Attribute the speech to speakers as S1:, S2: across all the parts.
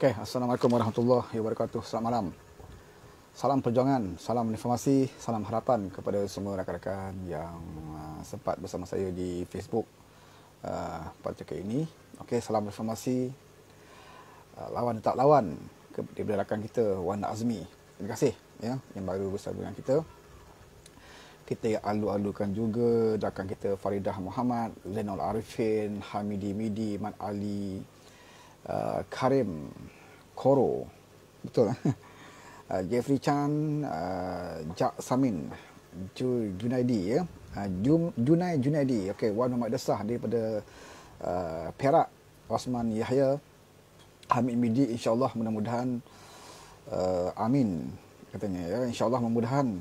S1: Okay, Assalamualaikum warahmatullahi wabarakatuh. Selamat malam. Salam perjuangan, salam informasi, salam harapan kepada semua rakan-rakan yang uh, sempat bersama saya di Facebook uh, pada ketika ini. Okay, salam informasi. Uh, lawan tak lawan di belakang kita Wan Azmi. Terima kasih ya yang baru bersama dengan kita. Kita alu-alukan juga belakang kita Faridah Muhammad, Lenol Arifin, Hamidi Midi, Mat Ali, uh, Karim Koro betul uh, Jeffrey Chan uh, Jack Samin Ju, Junaidi ya uh, Jum, Junai Junaidi Okay, Wan Muhammad Desah daripada uh, Perak Osman Yahya Hamid Midi insyaallah mudah-mudahan uh, amin katanya ya insyaallah mudah-mudahan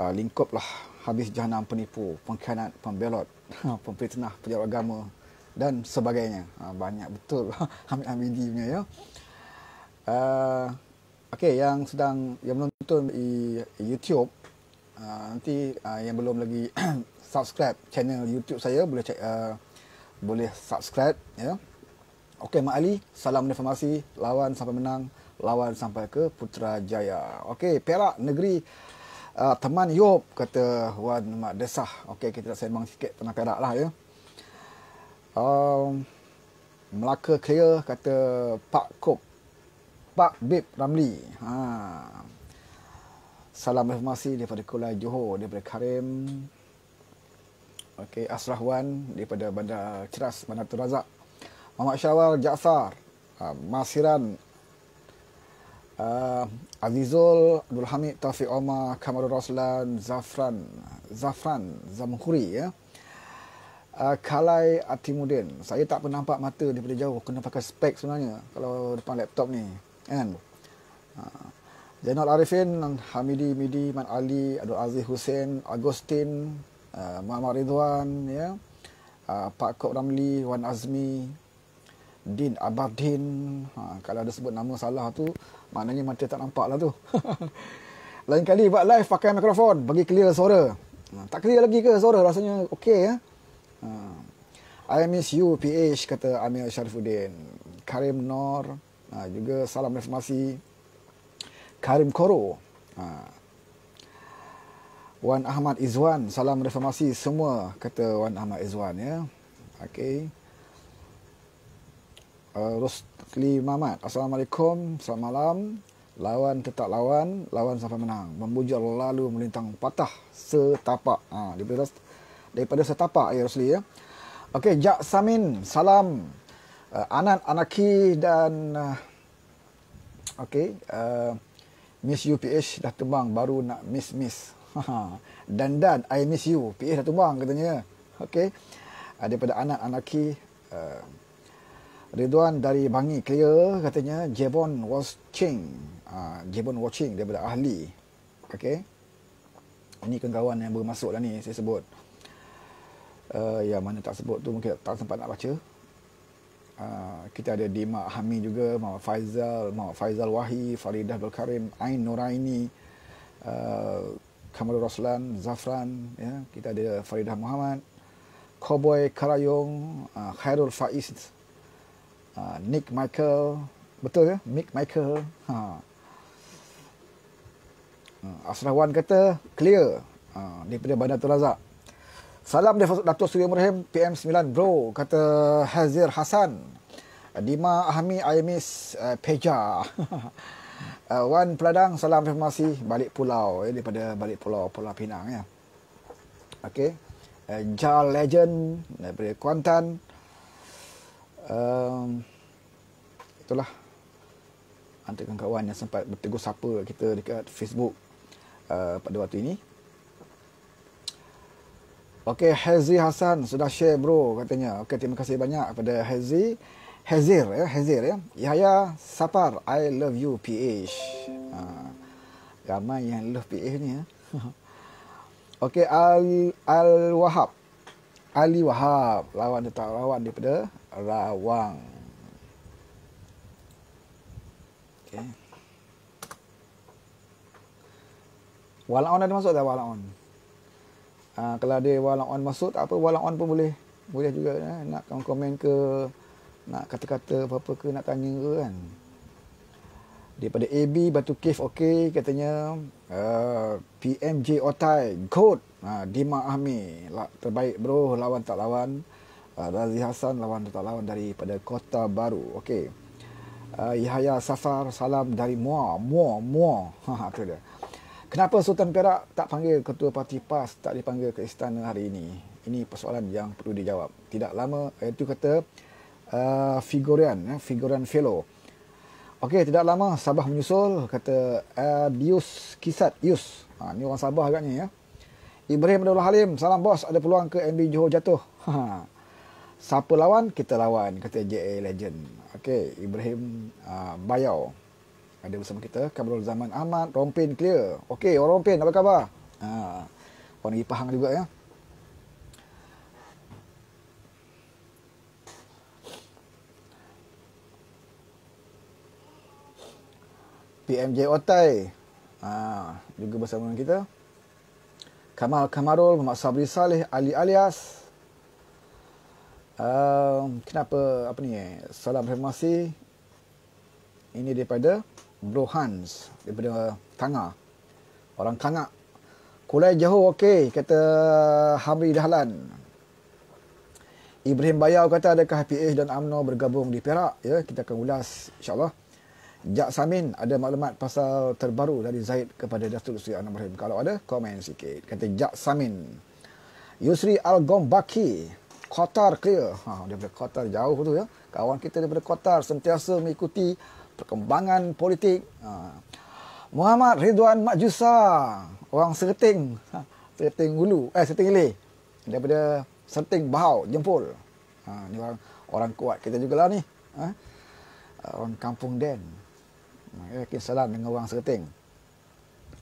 S1: uh, lah habis jahanam penipu pengkhianat pembelot pemfitnah pejabat agama dan sebagainya. Ha, banyak betul Hamid Hamidi punya ya. Uh, ah, okay, yang sedang yang menonton di YouTube uh, nanti uh, yang belum lagi subscribe channel YouTube saya boleh cek, uh, boleh subscribe ya. Okey Mak Ali, salam informasi, lawan sampai menang, lawan sampai ke Putrajaya. Okey, Perak negeri uh, teman Yop kata Wan Mak Desah. Okey, kita nak sembang sikit tentang Perak lah ya um, Melaka clear kata Pak Kop Pak Bib Ramli ha. Salam informasi daripada Kuala Johor daripada Karim Okey Asrahwan daripada Bandar Ceras Bandar Tun Razak Muhammad Syawal Jaafar um, ha, Masiran uh, Azizul Abdul Hamid Taufik Omar Kamarul Roslan Zafran Zafran Zamhuri ya uh, Kalai Atimuddin. Saya tak pernah nampak mata daripada jauh. Kena pakai spek sebenarnya kalau depan laptop ni. Kan? Uh, Zainal Arifin, Hamidi Midi, Man Ali, Abdul Aziz Hussein, Agustin, uh, Muhammad Ridwan, ya. Yeah? Uh, Pak Kok Ramli, Wan Azmi, Din Abadin. Uh, kalau ada sebut nama salah tu, maknanya mata tak nampak lah tu. Lain kali buat live pakai mikrofon, bagi clear suara. Ha, tak clear lagi ke suara? Rasanya okey ya. Eh? Uh, I miss you PH kata Amir Sharifuddin. Karim Nor uh, juga salam reformasi. Karim Koro. Uh, Wan Ahmad Izwan salam reformasi semua kata Wan Ahmad Izwan ya. Okey. Uh, Rosli Mamat. Assalamualaikum. Selamat malam. Lawan tetap lawan, lawan sampai menang. Membujur lalu melintang patah setapak. Ah, ha, dia daripada setapak ya Rosli ya. Okey, Jak Samin, salam uh, Anan Anaki dan uh, okey, uh, Miss UPH dah tumbang baru nak miss miss. dan dan I miss you. PH dah tumbang katanya. Okey. Uh, daripada Anan Anaki uh, Ridwan dari Bangi Clear katanya Jevon watching. Ah uh, Jevon watching daripada ahli. Okey. Ini kawan yang baru masuk lah ni saya sebut uh, eh, yang mana tak sebut tu mungkin tak sempat nak baca. Uh, kita ada Dima Hami juga, Muhammad Faizal, Muhammad Faizal Wahi, Faridah Belkarim, Ain Nuraini, uh, eh, Kamalul Roslan, Zafran, ya. kita ada Faridah Muhammad, Cowboy Karayong, uh, Khairul Faiz, uh, Nick Michael, betul ya? Nick Michael. Ha. Asrawan kata, clear. Uh, daripada Bandar Tulazak. Salam dari Dato' Suri Ibrahim, PM9 bro, kata Hazir Hasan. Dima Ahmi Aimis uh, eh, Peja. uh, Wan Peladang, salam informasi balik pulau. Eh, daripada balik pulau, Pulau Pinang. Ya. Okay. Uh, eh, Jal Legend daripada Kuantan. Um, itulah. Antara kawan yang sempat bertegur sapa kita dekat Facebook uh, pada waktu ini. Okey, Hazi Hasan sudah share bro katanya. Okey, terima kasih banyak kepada Hazi. Hazir ya, Hazir ya. Yahya Sapar, I love you PH. Ha. Ramai yang love PH ni ya. Okey, Al Al Wahab. Ali Wahab, lawan dia tak lawan daripada Rawang. Okey. Walaupun ada masuk tak? walaupun. Uh, kalau ada walang on masuk tak apa walang on pun boleh boleh juga eh? nak komen ke nak kata-kata apa-apa ke nak tanya ke kan daripada AB Batu Cave okey katanya uh, eh, PMJ Otai Goat ha, uh, Dima Ahmi terbaik bro lawan tak lawan uh, Razi Hasan lawan tak lawan daripada Kota Baru okey uh, Yahya Safar salam dari Muar Muar Muar ha tu dia Kenapa Sultan Perak tak panggil ketua parti PAS tak dipanggil ke istana hari ini? Ini persoalan yang perlu dijawab. Tidak lama eh, itu kata uh, Figurian, eh, Figurian eh, Fellow. Okey, tidak lama Sabah menyusul kata Adius eh, uh, Kisat Yus. Ha, ini orang Sabah agaknya ya. Ibrahim Abdullah Halim, salam bos, ada peluang ke MB Johor jatuh. Ha. Siapa lawan? Kita lawan kata JA Legend. Okey, Ibrahim uh, Bayau ada bersama kita Kamrul Zaman Ahmad Rompin Clear. Okey, orang Rompin apa khabar? Ha. Orang negeri Pahang juga ya. PMJ Otai. Ha, juga bersama kita. Kamal Kamarul, Muhammad Sabri Saleh, Ali Alias. Um, kenapa apa ni? Eh, salam reformasi. Ini daripada Bro Hans daripada Tanga. Orang kanga, Kulai Johor okey kata Hamri Dahlan. Ibrahim Bayau kata adakah PH dan AMNO bergabung di Perak? Ya, kita akan ulas insya-Allah. Jak Samin ada maklumat pasal terbaru dari Zaid kepada Datuk Seri Anwar Ibrahim. Kalau ada komen sikit. Kata Jak Samin. Yusri Al Gombaki Qatar clear. Ha, daripada Qatar jauh tu ya. Kawan kita daripada Qatar sentiasa mengikuti perkembangan politik. Ha. Muhammad Ridwan Majusa, orang Serting, ha, Serting Hulu, eh Serting Ilih, daripada Serting Bahau, Jempol. Ini ha, orang, orang kuat kita jugalah ni. Ha? Orang kampung Den. Yakin salam dengan orang Serting.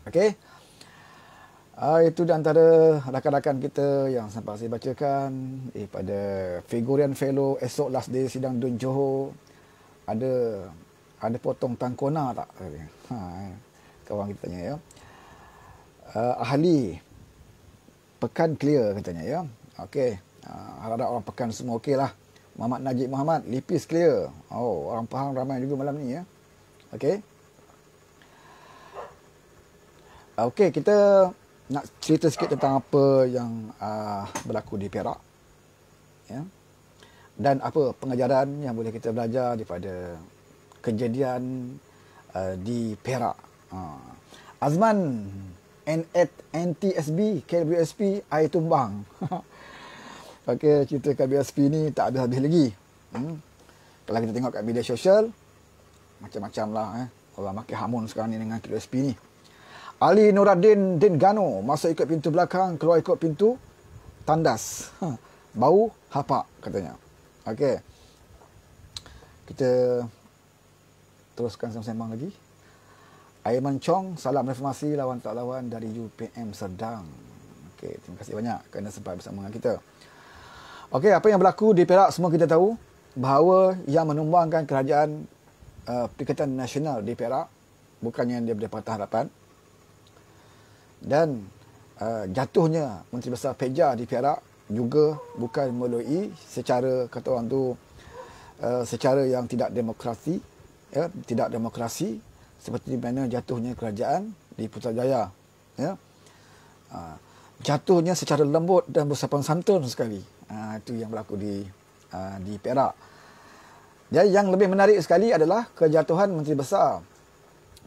S1: Okey. Ha, itu di antara rakan-rakan kita yang sempat saya bacakan daripada eh, Figurian Fellow esok last day sidang Dun Johor ada ada potong tangkona tak? Ha, eh. kawan kita tanya ya. Uh, ahli pekan clear katanya ya. Okey. uh, ada orang pekan semua okey lah. Muhammad Najib Muhammad lipis clear. Oh, orang pahang ramai juga malam ni ya. Okey. Okey, kita nak cerita sikit tentang apa yang uh, berlaku di Perak. Ya. Dan apa pengajaran yang boleh kita belajar daripada kejadian uh, di Perak. Uh. Azman NAT NTSB KWSP air tumbang. Okey, cerita KWSP ni tak habis-habis lagi. Hmm. Kalau kita tengok kat media sosial, macam-macam lah. Eh. Orang makin hamun sekarang ni dengan KWSP ni. Ali Nuradin Din Gano masuk ikut pintu belakang, keluar ikut pintu, tandas. Bau, hapak katanya. Okey. Kita teruskan sembang-sembang lagi. Aiman Chong, salam reformasi lawan tak lawan dari UPM Serdang. Okey, terima kasih banyak kerana sempat bersama dengan kita. Okey, apa yang berlaku di Perak semua kita tahu bahawa yang menumbangkan kerajaan uh, Perikatan Nasional di Perak bukannya yang daripada Pertahanan Harapan dan uh, jatuhnya Menteri Besar Peja di Perak juga bukan melalui secara kata orang tu uh, secara yang tidak demokrasi ya, tidak demokrasi seperti mana jatuhnya kerajaan di Putrajaya. Ya. Ha, jatuhnya secara lembut dan bersopan santun sekali. Ha, itu yang berlaku di ha, di Perak. Ya, yang lebih menarik sekali adalah kejatuhan Menteri Besar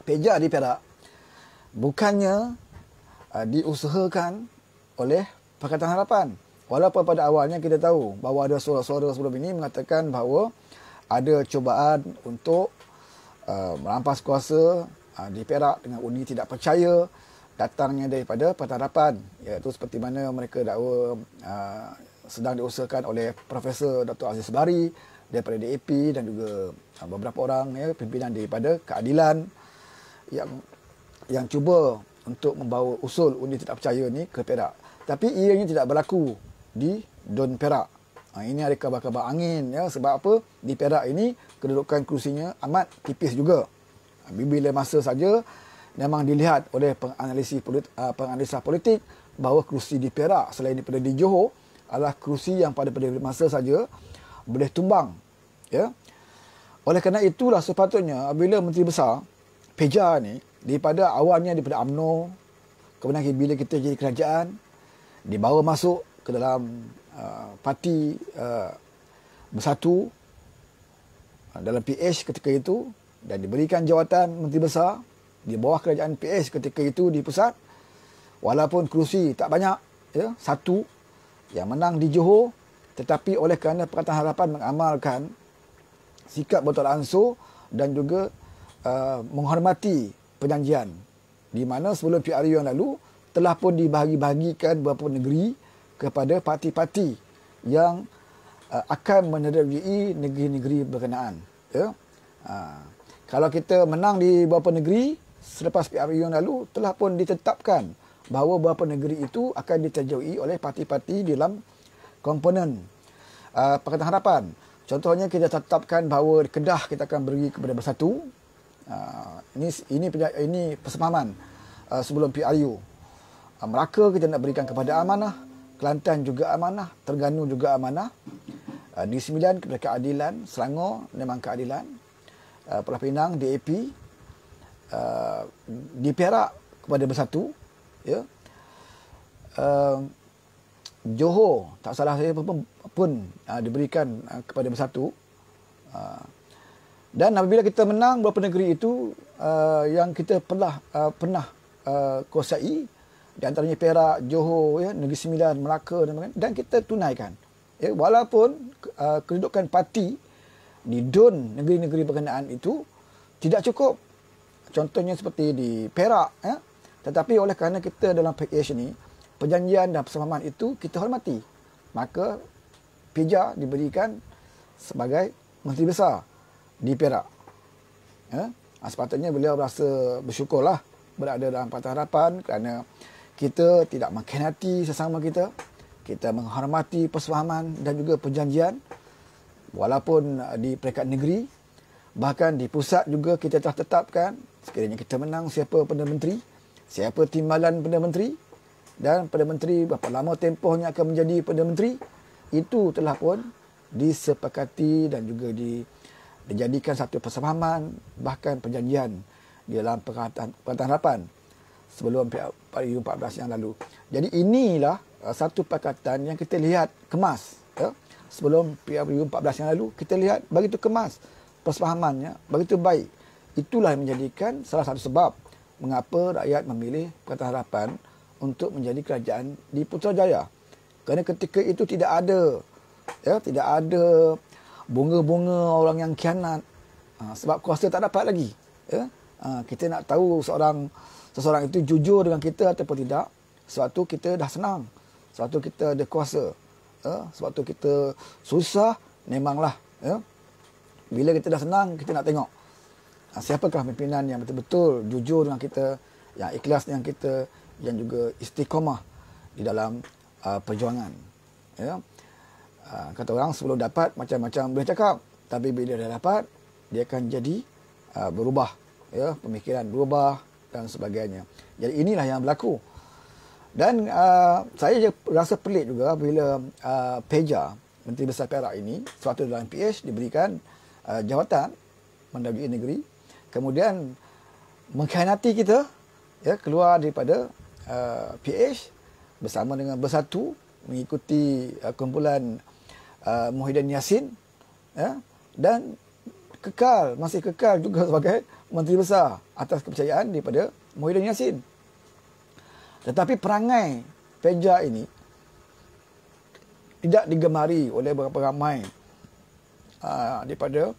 S1: Peja di Perak. Bukannya ha, diusahakan oleh Pakatan Harapan. Walaupun pada awalnya kita tahu bahawa ada suara-suara sebelum ini mengatakan bahawa ada cubaan untuk Uh, merampas kuasa uh, di Perak dengan undi tidak percaya datangnya daripada pertarapan, iaitu seperti mana mereka dakwa uh, sedang diusahakan oleh Profesor Dr. Aziz Bari daripada DAP dan juga uh, beberapa orang ya, pimpinan daripada keadilan yang yang cuba untuk membawa usul undi tidak percaya ni ke Perak. Tapi ianya tidak berlaku di Don Perak. Ha, ini ada kabar-kabar angin ya sebab apa di Perak ini kedudukan kerusinya amat tipis juga. Bila masa saja memang dilihat oleh penganalisis politik, ah, penganalisa politik bahawa kerusi di Perak selain daripada di Johor adalah kerusi yang pada pada masa saja boleh tumbang. Ya. Oleh kerana itulah sepatutnya bila Menteri Besar Peja ni daripada awalnya daripada Amno kemudian bila kita jadi kerajaan dibawa masuk ke dalam uh, parti uh, bersatu Ha, dalam PH ketika itu dan diberikan jawatan Menteri Besar di bawah kerajaan PH ketika itu di pusat walaupun kerusi tak banyak ya, satu yang menang di Johor tetapi oleh kerana Pakatan Harapan mengamalkan sikap botol ansur dan juga uh, menghormati perjanjian di mana sebelum PRU yang lalu telah pun dibahagi-bahagikan beberapa negeri kepada parti-parti yang uh, akan menerjui negeri-negeri berkenaan. Ya? Uh, kalau kita menang di beberapa negeri, selepas PRU yang lalu, telah pun ditetapkan bahawa beberapa negeri itu akan diterjui oleh parti-parti dalam komponen uh, ah, Pakatan Harapan. Contohnya, kita tetapkan bahawa Kedah kita akan beri kepada Bersatu. Uh, ini ini, ini persepahaman uh, sebelum PRU. Mereka kita nak berikan kepada Amanah. Kelantan juga amanah, Terengganu juga amanah. Ah, negeri Sembilan kepada keadilan, Selangor memang keadilan. Uh, Pulau Pinang, DAP. Uh, ah, di Perak kepada Bersatu. Ya. Yeah. Uh, Johor, tak salah saya pun, pun uh, diberikan uh, kepada Bersatu. Uh, dan apabila kita menang beberapa negeri itu uh, yang kita pernah uh, pernah uh, kuasai di antaranya Perak, Johor, ya, Negeri Sembilan, Melaka dan dan kita tunaikan ya, walaupun uh, kedudukan parti di DUN negeri-negeri berkenaan itu tidak cukup. Contohnya seperti di Perak. Ya. Tetapi oleh kerana kita dalam package ini, perjanjian dan persamaan itu kita hormati. Maka Pija diberikan sebagai Menteri Besar di Perak. Ya. Ah, sepatutnya beliau rasa bersyukurlah berada dalam Pertahanan Harapan kerana kita tidak mengkhianati sesama kita kita menghormati persefahaman dan juga perjanjian walaupun uh, di peringkat negeri bahkan di pusat juga kita telah tetapkan sekiranya kita menang siapa Perdana Menteri siapa timbalan Perdana Menteri dan Perdana Menteri berapa lama tempohnya akan menjadi Perdana Menteri itu telah pun disepakati dan juga di, dijadikan satu persefahaman bahkan perjanjian di dalam perkataan, perkataan harapan sebelum PRU 14 yang lalu. Jadi inilah Eh, satu pakatan yang kita lihat kemas ya, sebelum PRU 14 yang lalu kita lihat begitu kemas persefahamannya begitu baik itulah yang menjadikan salah satu sebab mengapa rakyat memilih Pakatan Harapan untuk menjadi kerajaan di Putrajaya kerana ketika itu tidak ada ya tidak ada bunga-bunga orang yang khianat ha, sebab kuasa tak dapat lagi ya ha, kita nak tahu seorang seseorang itu jujur dengan kita ataupun tidak sebab tu kita dah senang sebab tu kita ada kuasa ya? sebab tu kita susah memanglah ya? bila kita dah senang kita nak tengok ha, siapakah pimpinan yang betul-betul jujur dengan kita yang ikhlas dengan kita yang juga istiqomah di dalam uh, perjuangan ya? ha, kata orang sebelum dapat macam-macam boleh cakap tapi bila dah dapat dia akan jadi uh, berubah ya? pemikiran berubah dan sebagainya jadi inilah yang berlaku. Dan uh, saya je rasa pelik juga bila uh, Peja, Menteri Besar Perak ini, suatu dalam PH diberikan uh, jawatan mendagui negeri, kemudian mengkhianati kita ya, keluar daripada uh, PH bersama dengan Bersatu mengikuti uh, kumpulan uh, Muhyiddin Yassin ya, dan kekal, masih kekal juga sebagai Menteri Besar atas kepercayaan daripada Muhyiddin Yassin. Tetapi perangai Peja ini tidak digemari oleh beberapa ramai ah, daripada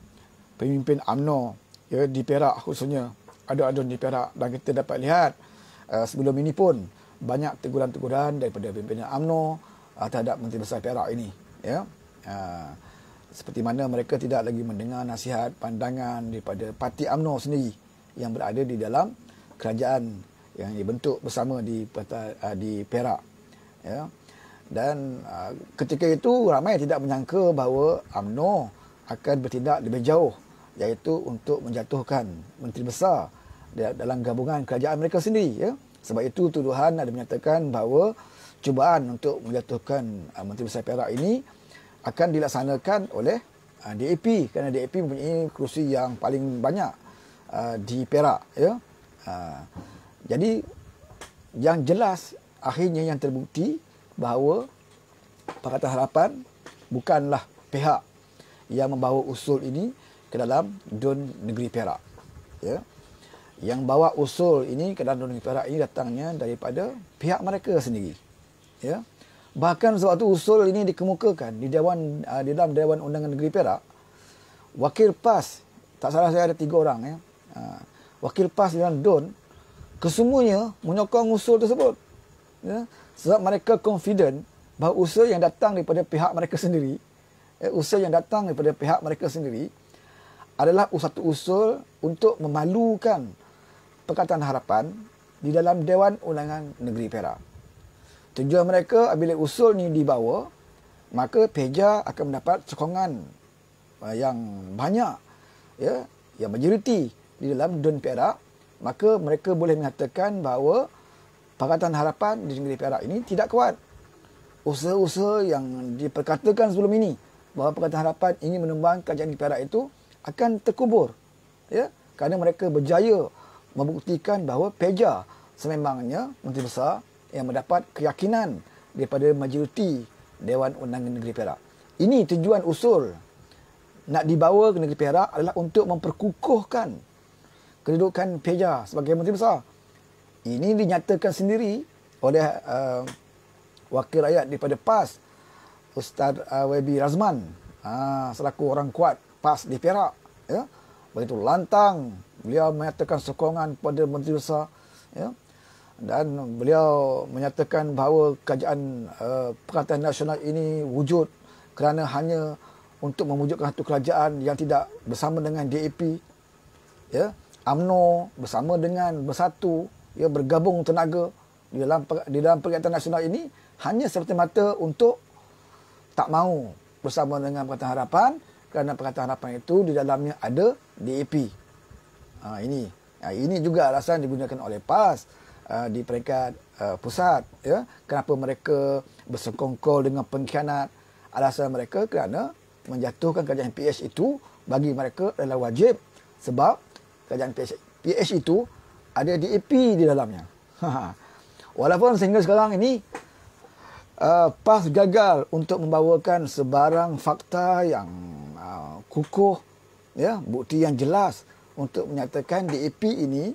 S1: pemimpin UMNO ya, di Perak khususnya. Ada ada di Perak dan kita dapat lihat ah, sebelum ini pun banyak teguran-teguran daripada pemimpin UMNO ah, terhadap Menteri Besar Perak ini. Ya. seperti mana mereka tidak lagi mendengar nasihat pandangan daripada parti UMNO sendiri yang berada di dalam kerajaan yang dibentuk bersama di ah, di Perak ya dan ah, ketika itu ramai tidak menyangka bahawa AMNO akan bertindak lebih jauh iaitu untuk menjatuhkan menteri besar dalam gabungan kerajaan mereka sendiri ya sebab itu tuduhan ada menyatakan bahawa cubaan untuk menjatuhkan ah, menteri besar Perak ini akan dilaksanakan oleh DAP kerana DAP mempunyai kerusi yang paling banyak di Perak ya jadi yang jelas akhirnya yang terbukti bahawa Pakatan Harapan bukanlah pihak yang membawa usul ini ke dalam Dun Negeri Perak. Ya. Yang bawa usul ini ke dalam Dun Negeri Perak ini datangnya daripada pihak mereka sendiri. Ya. Bahkan sewaktu usul ini dikemukakan di Dewan uh, di dalam Dewan Undangan Negeri Perak, wakil PAS tak salah saya ada tiga orang ya. Uh, wakil PAS dalam Dun kesemuanya menyokong usul tersebut. Ya? Sebab mereka confident bahawa usul yang datang daripada pihak mereka sendiri, eh, usul yang datang daripada pihak mereka sendiri adalah satu usul untuk memalukan Perkataan Harapan di dalam Dewan Undangan Negeri Perak. Tujuan mereka apabila usul ini dibawa, maka PEJA akan mendapat sokongan eh, yang banyak, ya, yang majoriti di dalam DUN Perak maka mereka boleh mengatakan bahawa Pakatan Harapan di negeri Perak ini tidak kuat. Usaha-usaha yang diperkatakan sebelum ini bahawa Pakatan Harapan ingin menumbang kerajaan di Perak itu akan terkubur. Ya, kerana mereka berjaya membuktikan bahawa Peja sememangnya Menteri Besar yang mendapat keyakinan daripada majoriti Dewan Undangan Negeri Perak. Ini tujuan usul nak dibawa ke negeri Perak adalah untuk memperkukuhkan kedudukan Peja sebagai Menteri Besar. Ini dinyatakan sendiri oleh uh, wakil rakyat daripada PAS, Ustaz uh, YB Razman, uh, selaku orang kuat PAS di Perak. Ya? Begitu lantang, beliau menyatakan sokongan kepada Menteri Besar. Ya? Dan beliau menyatakan bahawa kerajaan uh, perkataan nasional ini wujud kerana hanya untuk memujukkan satu kerajaan yang tidak bersama dengan DAP. Ya? UMNO bersama dengan bersatu ya bergabung tenaga di dalam di dalam pergerakan nasional ini hanya seperti mata untuk tak mau bersama dengan Pakatan Harapan kerana Pakatan Harapan itu di dalamnya ada DAP. Ha, ini ha, ini juga alasan digunakan oleh PAS uh, di peringkat uh, pusat ya kenapa mereka bersekongkol dengan pengkhianat alasan mereka kerana menjatuhkan kerajaan PH itu bagi mereka adalah wajib sebab kerajaan PH, PH itu ada DAP di dalamnya. Walaupun sehingga sekarang ini uh, PAS gagal untuk membawakan sebarang fakta yang uh, kukuh, ya, bukti yang jelas untuk menyatakan DAP ini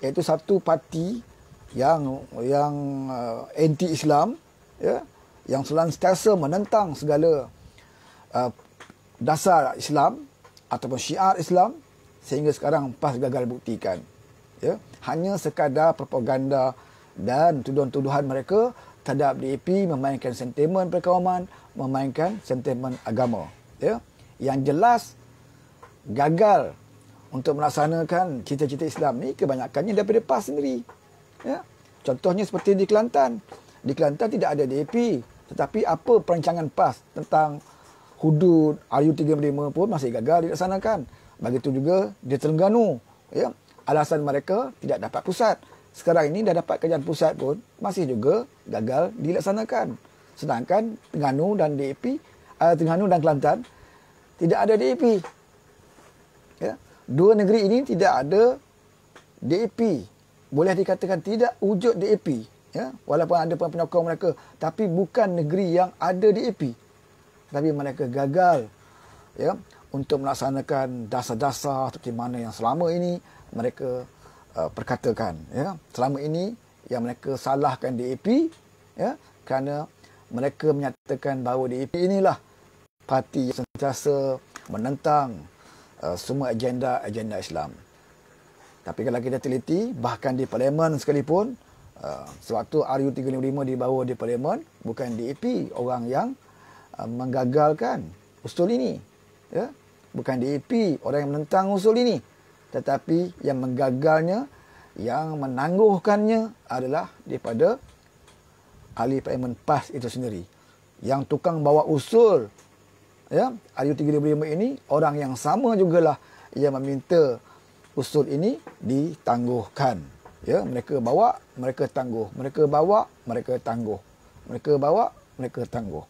S1: iaitu satu parti yang yang uh, anti Islam ya yang selantiasa menentang segala uh, dasar Islam ataupun syiar Islam sehingga sekarang PAS gagal buktikan. Ya? Hanya sekadar propaganda dan tuduhan-tuduhan mereka terhadap DAP memainkan sentimen perkawaman, memainkan sentimen agama. Ya? Yang jelas, gagal untuk melaksanakan cita-cita Islam ni kebanyakannya daripada PAS sendiri. Ya? Contohnya seperti di Kelantan. Di Kelantan tidak ada DAP. Tetapi apa perancangan PAS tentang hudud RU35 pun masih gagal dilaksanakan. Begitu juga di Terengganu. Ya. Alasan mereka tidak dapat pusat. Sekarang ini dah dapat kerjaan pusat pun masih juga gagal dilaksanakan. Sedangkan Terengganu dan DAP, uh, eh, Terengganu dan Kelantan tidak ada DAP. Ya. Dua negeri ini tidak ada DAP. Boleh dikatakan tidak wujud DAP. Ya. Walaupun ada penyokong mereka. Tapi bukan negeri yang ada DAP. Tapi mereka gagal. Ya untuk melaksanakan dasar-dasar seperti mana yang selama ini mereka uh, perkatakan ya selama ini yang mereka salahkan DAP ya kerana mereka menyatakan bahawa DAP inilah parti yang sentiasa menentang uh, semua agenda-agenda Islam. Tapi kalau kita teliti bahkan di parlimen sekalipun uh, sewaktu RU355 dibawa di parlimen bukan DAP orang yang uh, menggagalkan usul ini ya bukan DAP orang yang menentang usul ini tetapi yang menggagalnya yang menangguhkannya adalah daripada ahli parlimen PAS itu sendiri yang tukang bawa usul ya ayu 3005 ini orang yang sama juga lah yang meminta usul ini ditangguhkan ya mereka bawa mereka tangguh mereka bawa mereka tangguh mereka bawa mereka tangguh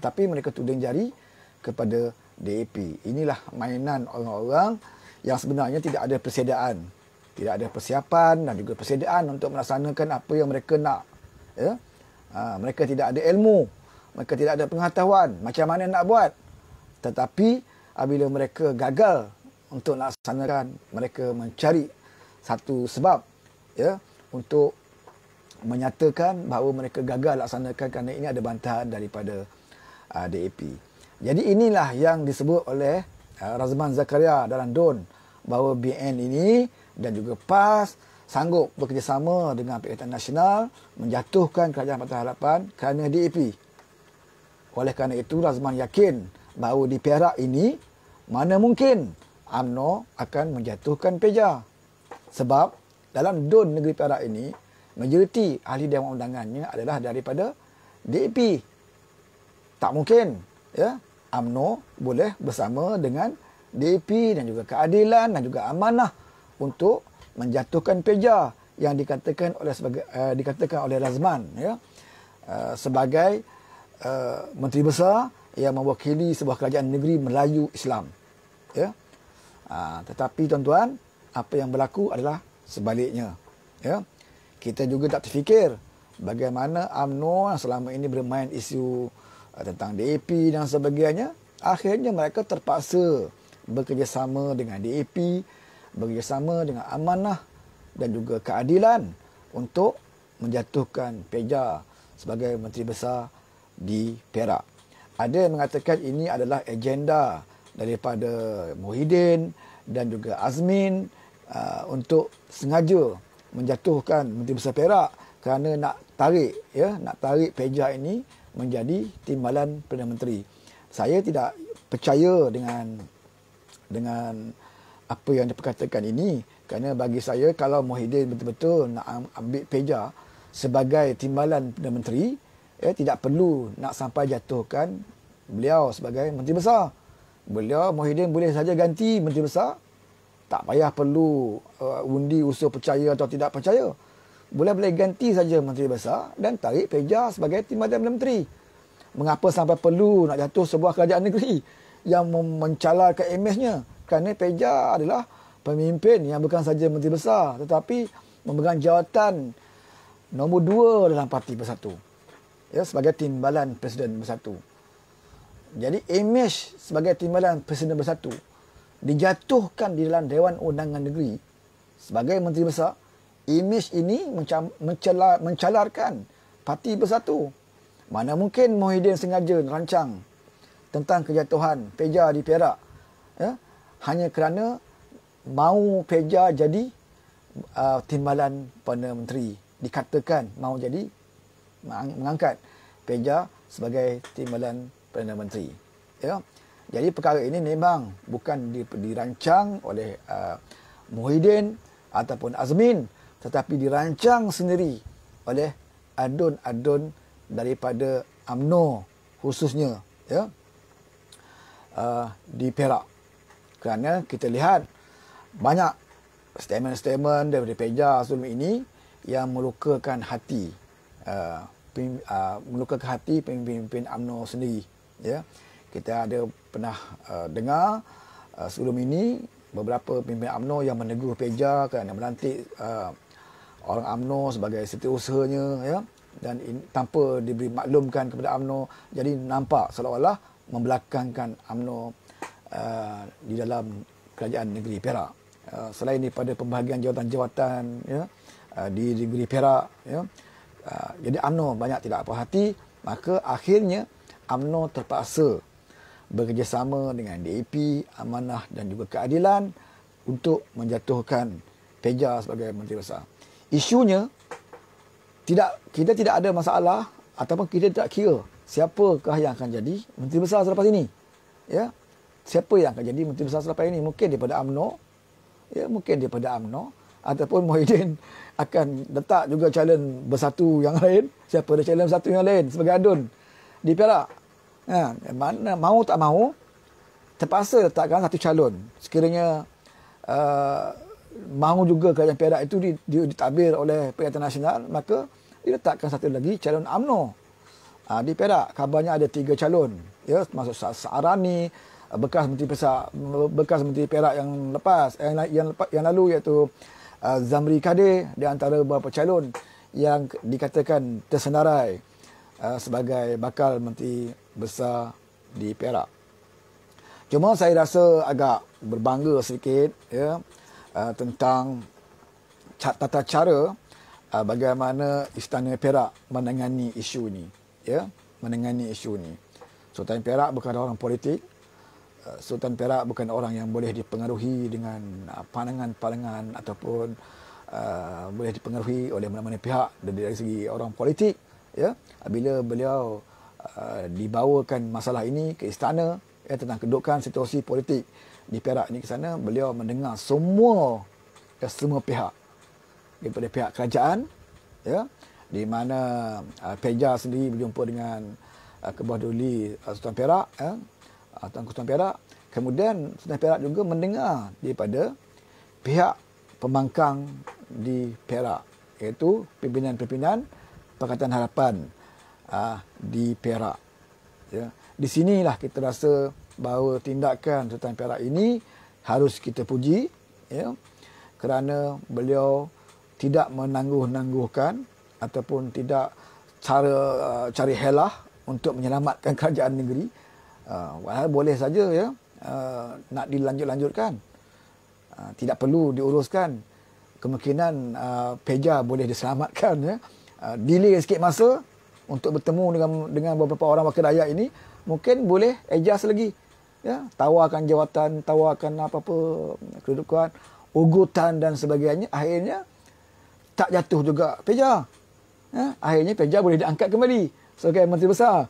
S1: tetapi mereka tuding jari kepada DAP. Inilah mainan orang-orang yang sebenarnya tidak ada persediaan. Tidak ada persiapan dan juga persediaan untuk melaksanakan apa yang mereka nak. Ya? Ha, mereka tidak ada ilmu. Mereka tidak ada pengetahuan. Macam mana nak buat. Tetapi apabila mereka gagal untuk melaksanakan, mereka mencari satu sebab ya, untuk menyatakan bahawa mereka gagal laksanakan kerana ini ada bantahan daripada uh, DAP. Jadi inilah yang disebut oleh uh, Razman Zakaria dalam DUN bahawa BN ini dan juga PAS sanggup bekerjasama dengan Perikatan Nasional menjatuhkan Kerajaan Pertahanan Harapan kerana DAP. Oleh kerana itu, Razman yakin bahawa di Perak ini mana mungkin UMNO akan menjatuhkan PEJA. Sebab dalam DUN Negeri Perak ini, majoriti ahli Dewan Undangannya adalah daripada DAP. Tak mungkin ya AMNO boleh bersama dengan DAP dan juga keadilan dan juga amanah untuk menjatuhkan peja yang dikatakan oleh sebagai uh, dikatakan oleh Razman ya uh, sebagai uh, menteri besar yang mewakili sebuah kerajaan negeri Melayu Islam ya uh, tetapi tuan-tuan apa yang berlaku adalah sebaliknya ya kita juga tak terfikir bagaimana AMNO yang selama ini bermain isu Ah, tentang DAP dan sebagainya akhirnya mereka terpaksa bekerjasama dengan DAP bekerjasama dengan amanah dan juga keadilan untuk menjatuhkan Peja sebagai menteri besar di Perak ada yang mengatakan ini adalah agenda daripada Muhyiddin dan juga Azmin uh, untuk sengaja menjatuhkan menteri besar Perak kerana nak tarik ya nak tarik Peja ini menjadi timbalan Perdana Menteri. Saya tidak percaya dengan dengan apa yang diperkatakan ini kerana bagi saya kalau Mohidin betul-betul nak ambil peja sebagai timbalan Perdana Menteri, ya eh, tidak perlu nak sampai jatuhkan beliau sebagai Menteri Besar. Beliau Mohidin boleh saja ganti Menteri Besar tak payah perlu uh, undi usul percaya atau tidak percaya boleh-boleh ganti saja Menteri Besar dan tarik Peja sebagai timbalan menteri. Mengapa sampai perlu nak jatuh sebuah kerajaan negeri yang mencalarkan imejnya? Kerana Peja adalah pemimpin yang bukan saja Menteri Besar tetapi memegang jawatan nombor dua dalam parti bersatu. Ya, sebagai timbalan Presiden bersatu. Jadi imej sebagai timbalan Presiden bersatu dijatuhkan di dalam Dewan Undangan Negeri sebagai Menteri Besar imej ini macam mencalarkan parti bersatu. Mana mungkin Mohidin sengaja rancang tentang kejatuhan Peja di Perak. Ya? Hanya kerana mau Peja jadi uh, timbalan Perdana Menteri. Dikatakan mau jadi mengangkat Peja sebagai timbalan Perdana Menteri. Ya? Jadi perkara ini memang bukan dirancang oleh uh, Muhyiddin ataupun Azmin tetapi dirancang sendiri oleh adun-adun daripada AMNO khususnya ya uh, di Perak kerana kita lihat banyak statement-statement daripada peja sebelum ini yang melukakan hati uh, pem, uh, melukakan hati pemimpin-pemimpin UMNO sendiri ya kita ada pernah uh, dengar uh, sebelum ini beberapa pemimpin AMNO yang menegur peja kerana melantik uh, orang AMNO sebagai setiausahanya ya dan in, tanpa diberi maklumkan kepada AMNO, jadi nampak seolah-olah membelakangkan AMNO uh, di dalam kerajaan negeri Perak uh, selain daripada pembahagian jawatan-jawatan ya uh, di negeri Perak ya uh, jadi AMNO banyak tidak apa hati maka akhirnya AMNO terpaksa bekerjasama dengan DAP amanah dan juga keadilan untuk menjatuhkan Teja sebagai menteri besar isunya tidak kita tidak ada masalah ataupun kita tak kira siapakah yang akan jadi menteri besar selepas ini. Ya. Siapa yang akan jadi menteri besar selepas ini? Mungkin daripada AMNO. Ya, mungkin daripada AMNO ataupun Muhyiddin akan letak juga calon bersatu yang lain. Siapa ada calon bersatu yang lain sebagai adun di Perak. Ya, ha, mana mau tak mau terpaksa letakkan satu calon. Sekiranya uh, mahu juga kerajaan Perak itu ditabir oleh Perikatan Nasional, maka diletakkan satu lagi calon UMNO ha, di Perak. Kabarnya ada tiga calon. Ya, termasuk Sa'arani, bekas Menteri Pesak, bekas Menteri Perak yang lepas, yang, yang, lepas, yang lalu iaitu uh, Zamri Kade di antara beberapa calon yang dikatakan tersenarai uh, sebagai bakal Menteri Besar di Perak. Cuma saya rasa agak berbangga sedikit ya, Uh, tentang tata cara uh, bagaimana Istana Perak menangani isu ini. Ya, menangani isu ini. Sultan Perak bukan orang politik. Uh, Sultan Perak bukan orang yang boleh dipengaruhi dengan uh, pandangan-pandangan ataupun uh, boleh dipengaruhi oleh mana-mana pihak dari, dari segi orang politik. Ya, bila beliau uh, dibawakan masalah ini ke istana ya, tentang kedudukan situasi politik di Perak ni ke sana beliau mendengar semua ya, semua pihak daripada pihak kerajaan ya di mana uh, Peja sendiri berjumpa dengan uh, eh, Kebah Duli uh, Sultan Perak ya uh, Tuan Sultan Perak kemudian Sultan Perak juga mendengar daripada pihak pemangkang di Perak iaitu pimpinan-pimpinan Pakatan Harapan uh, di Perak ya di sinilah kita rasa bahawa tindakan Sultan Perak ini harus kita puji ya kerana beliau tidak menangguh-nangguhkan ataupun tidak cara uh, cari helah untuk menyelamatkan kerajaan negeri uh, boleh saja ya uh, nak dilanjut-lanjutkan uh, tidak perlu diuruskan kemungkinan uh, peja boleh diselamatkan ya uh, delay sikit masa untuk bertemu dengan dengan beberapa orang wakil rakyat ini mungkin boleh adjust lagi ya tawarkan jawatan tawarkan apa-apa kedudukan ugutan dan sebagainya akhirnya tak jatuh juga peja ya akhirnya peja boleh diangkat kembali sebagai menteri besar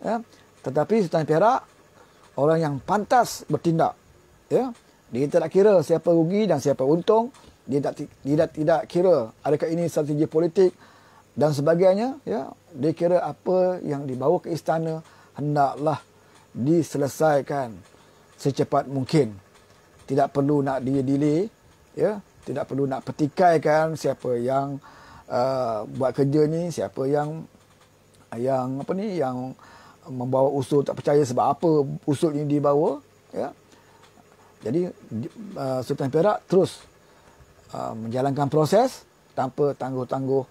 S1: ya tetapi Sultan Perak orang yang pantas bertindak ya dia tak kira siapa rugi dan siapa untung dia tak dia tak, tidak kira adakah ini strategi politik dan sebagainya ya dia kira apa yang dibawa ke istana hendaklah diselesaikan secepat mungkin. Tidak perlu nak delay-delay, ya. Tidak perlu nak petikaikan siapa yang uh, buat kerja ni, siapa yang yang apa ni yang membawa usul tak percaya sebab apa usul ini dibawa, ya. Jadi uh, Sultan Perak terus uh, menjalankan proses tanpa tangguh-tangguh,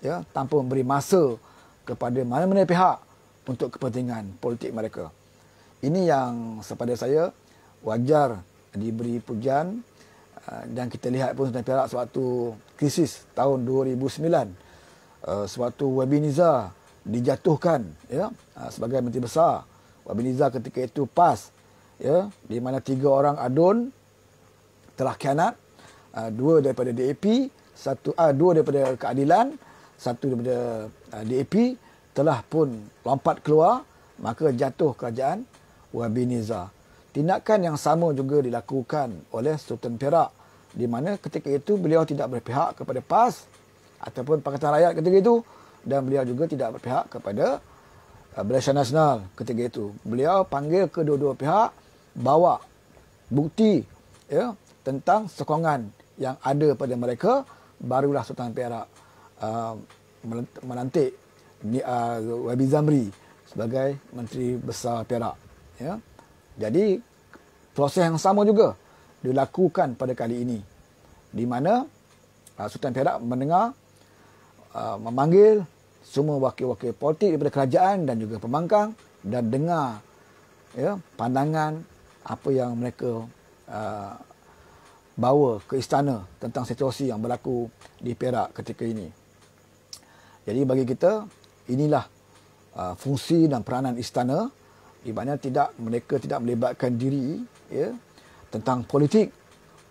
S1: ya, tanpa memberi masa kepada mana-mana pihak untuk kepentingan politik mereka. Ini yang sepada saya wajar diberi pujian uh, dan kita lihat pun Sultan Perak sewaktu krisis tahun 2009 suatu Wabiniza dijatuhkan ya uh, sebagai menteri besar Wabiniza ketika itu pas ya di mana tiga orang adun telah khianat uh, dua daripada DAP satu ah, dua daripada keadilan satu daripada DAP telah pun lompat keluar maka jatuh kerajaan Wabiniza. Tindakan yang sama juga dilakukan oleh Sultan Perak di mana ketika itu beliau tidak berpihak kepada PAS ataupun Pakatan Rakyat ketika itu dan beliau juga tidak berpihak kepada eh, Malaysia Nasional ketika itu. Beliau panggil kedua-dua pihak bawa bukti ya, tentang sokongan yang ada pada mereka barulah Sultan Perak uh, melantik uh, eh, Wabi Zamri sebagai Menteri Besar Perak ya. Jadi proses yang sama juga dilakukan pada kali ini di mana uh, Sultan Perak mendengar uh, memanggil semua wakil-wakil politik daripada kerajaan dan juga pembangkang dan dengar ya pandangan apa yang mereka uh, bawa ke istana tentang situasi yang berlaku di Perak ketika ini. Jadi bagi kita inilah uh, fungsi dan peranan istana ibaratnya tidak mereka tidak melibatkan diri ya tentang politik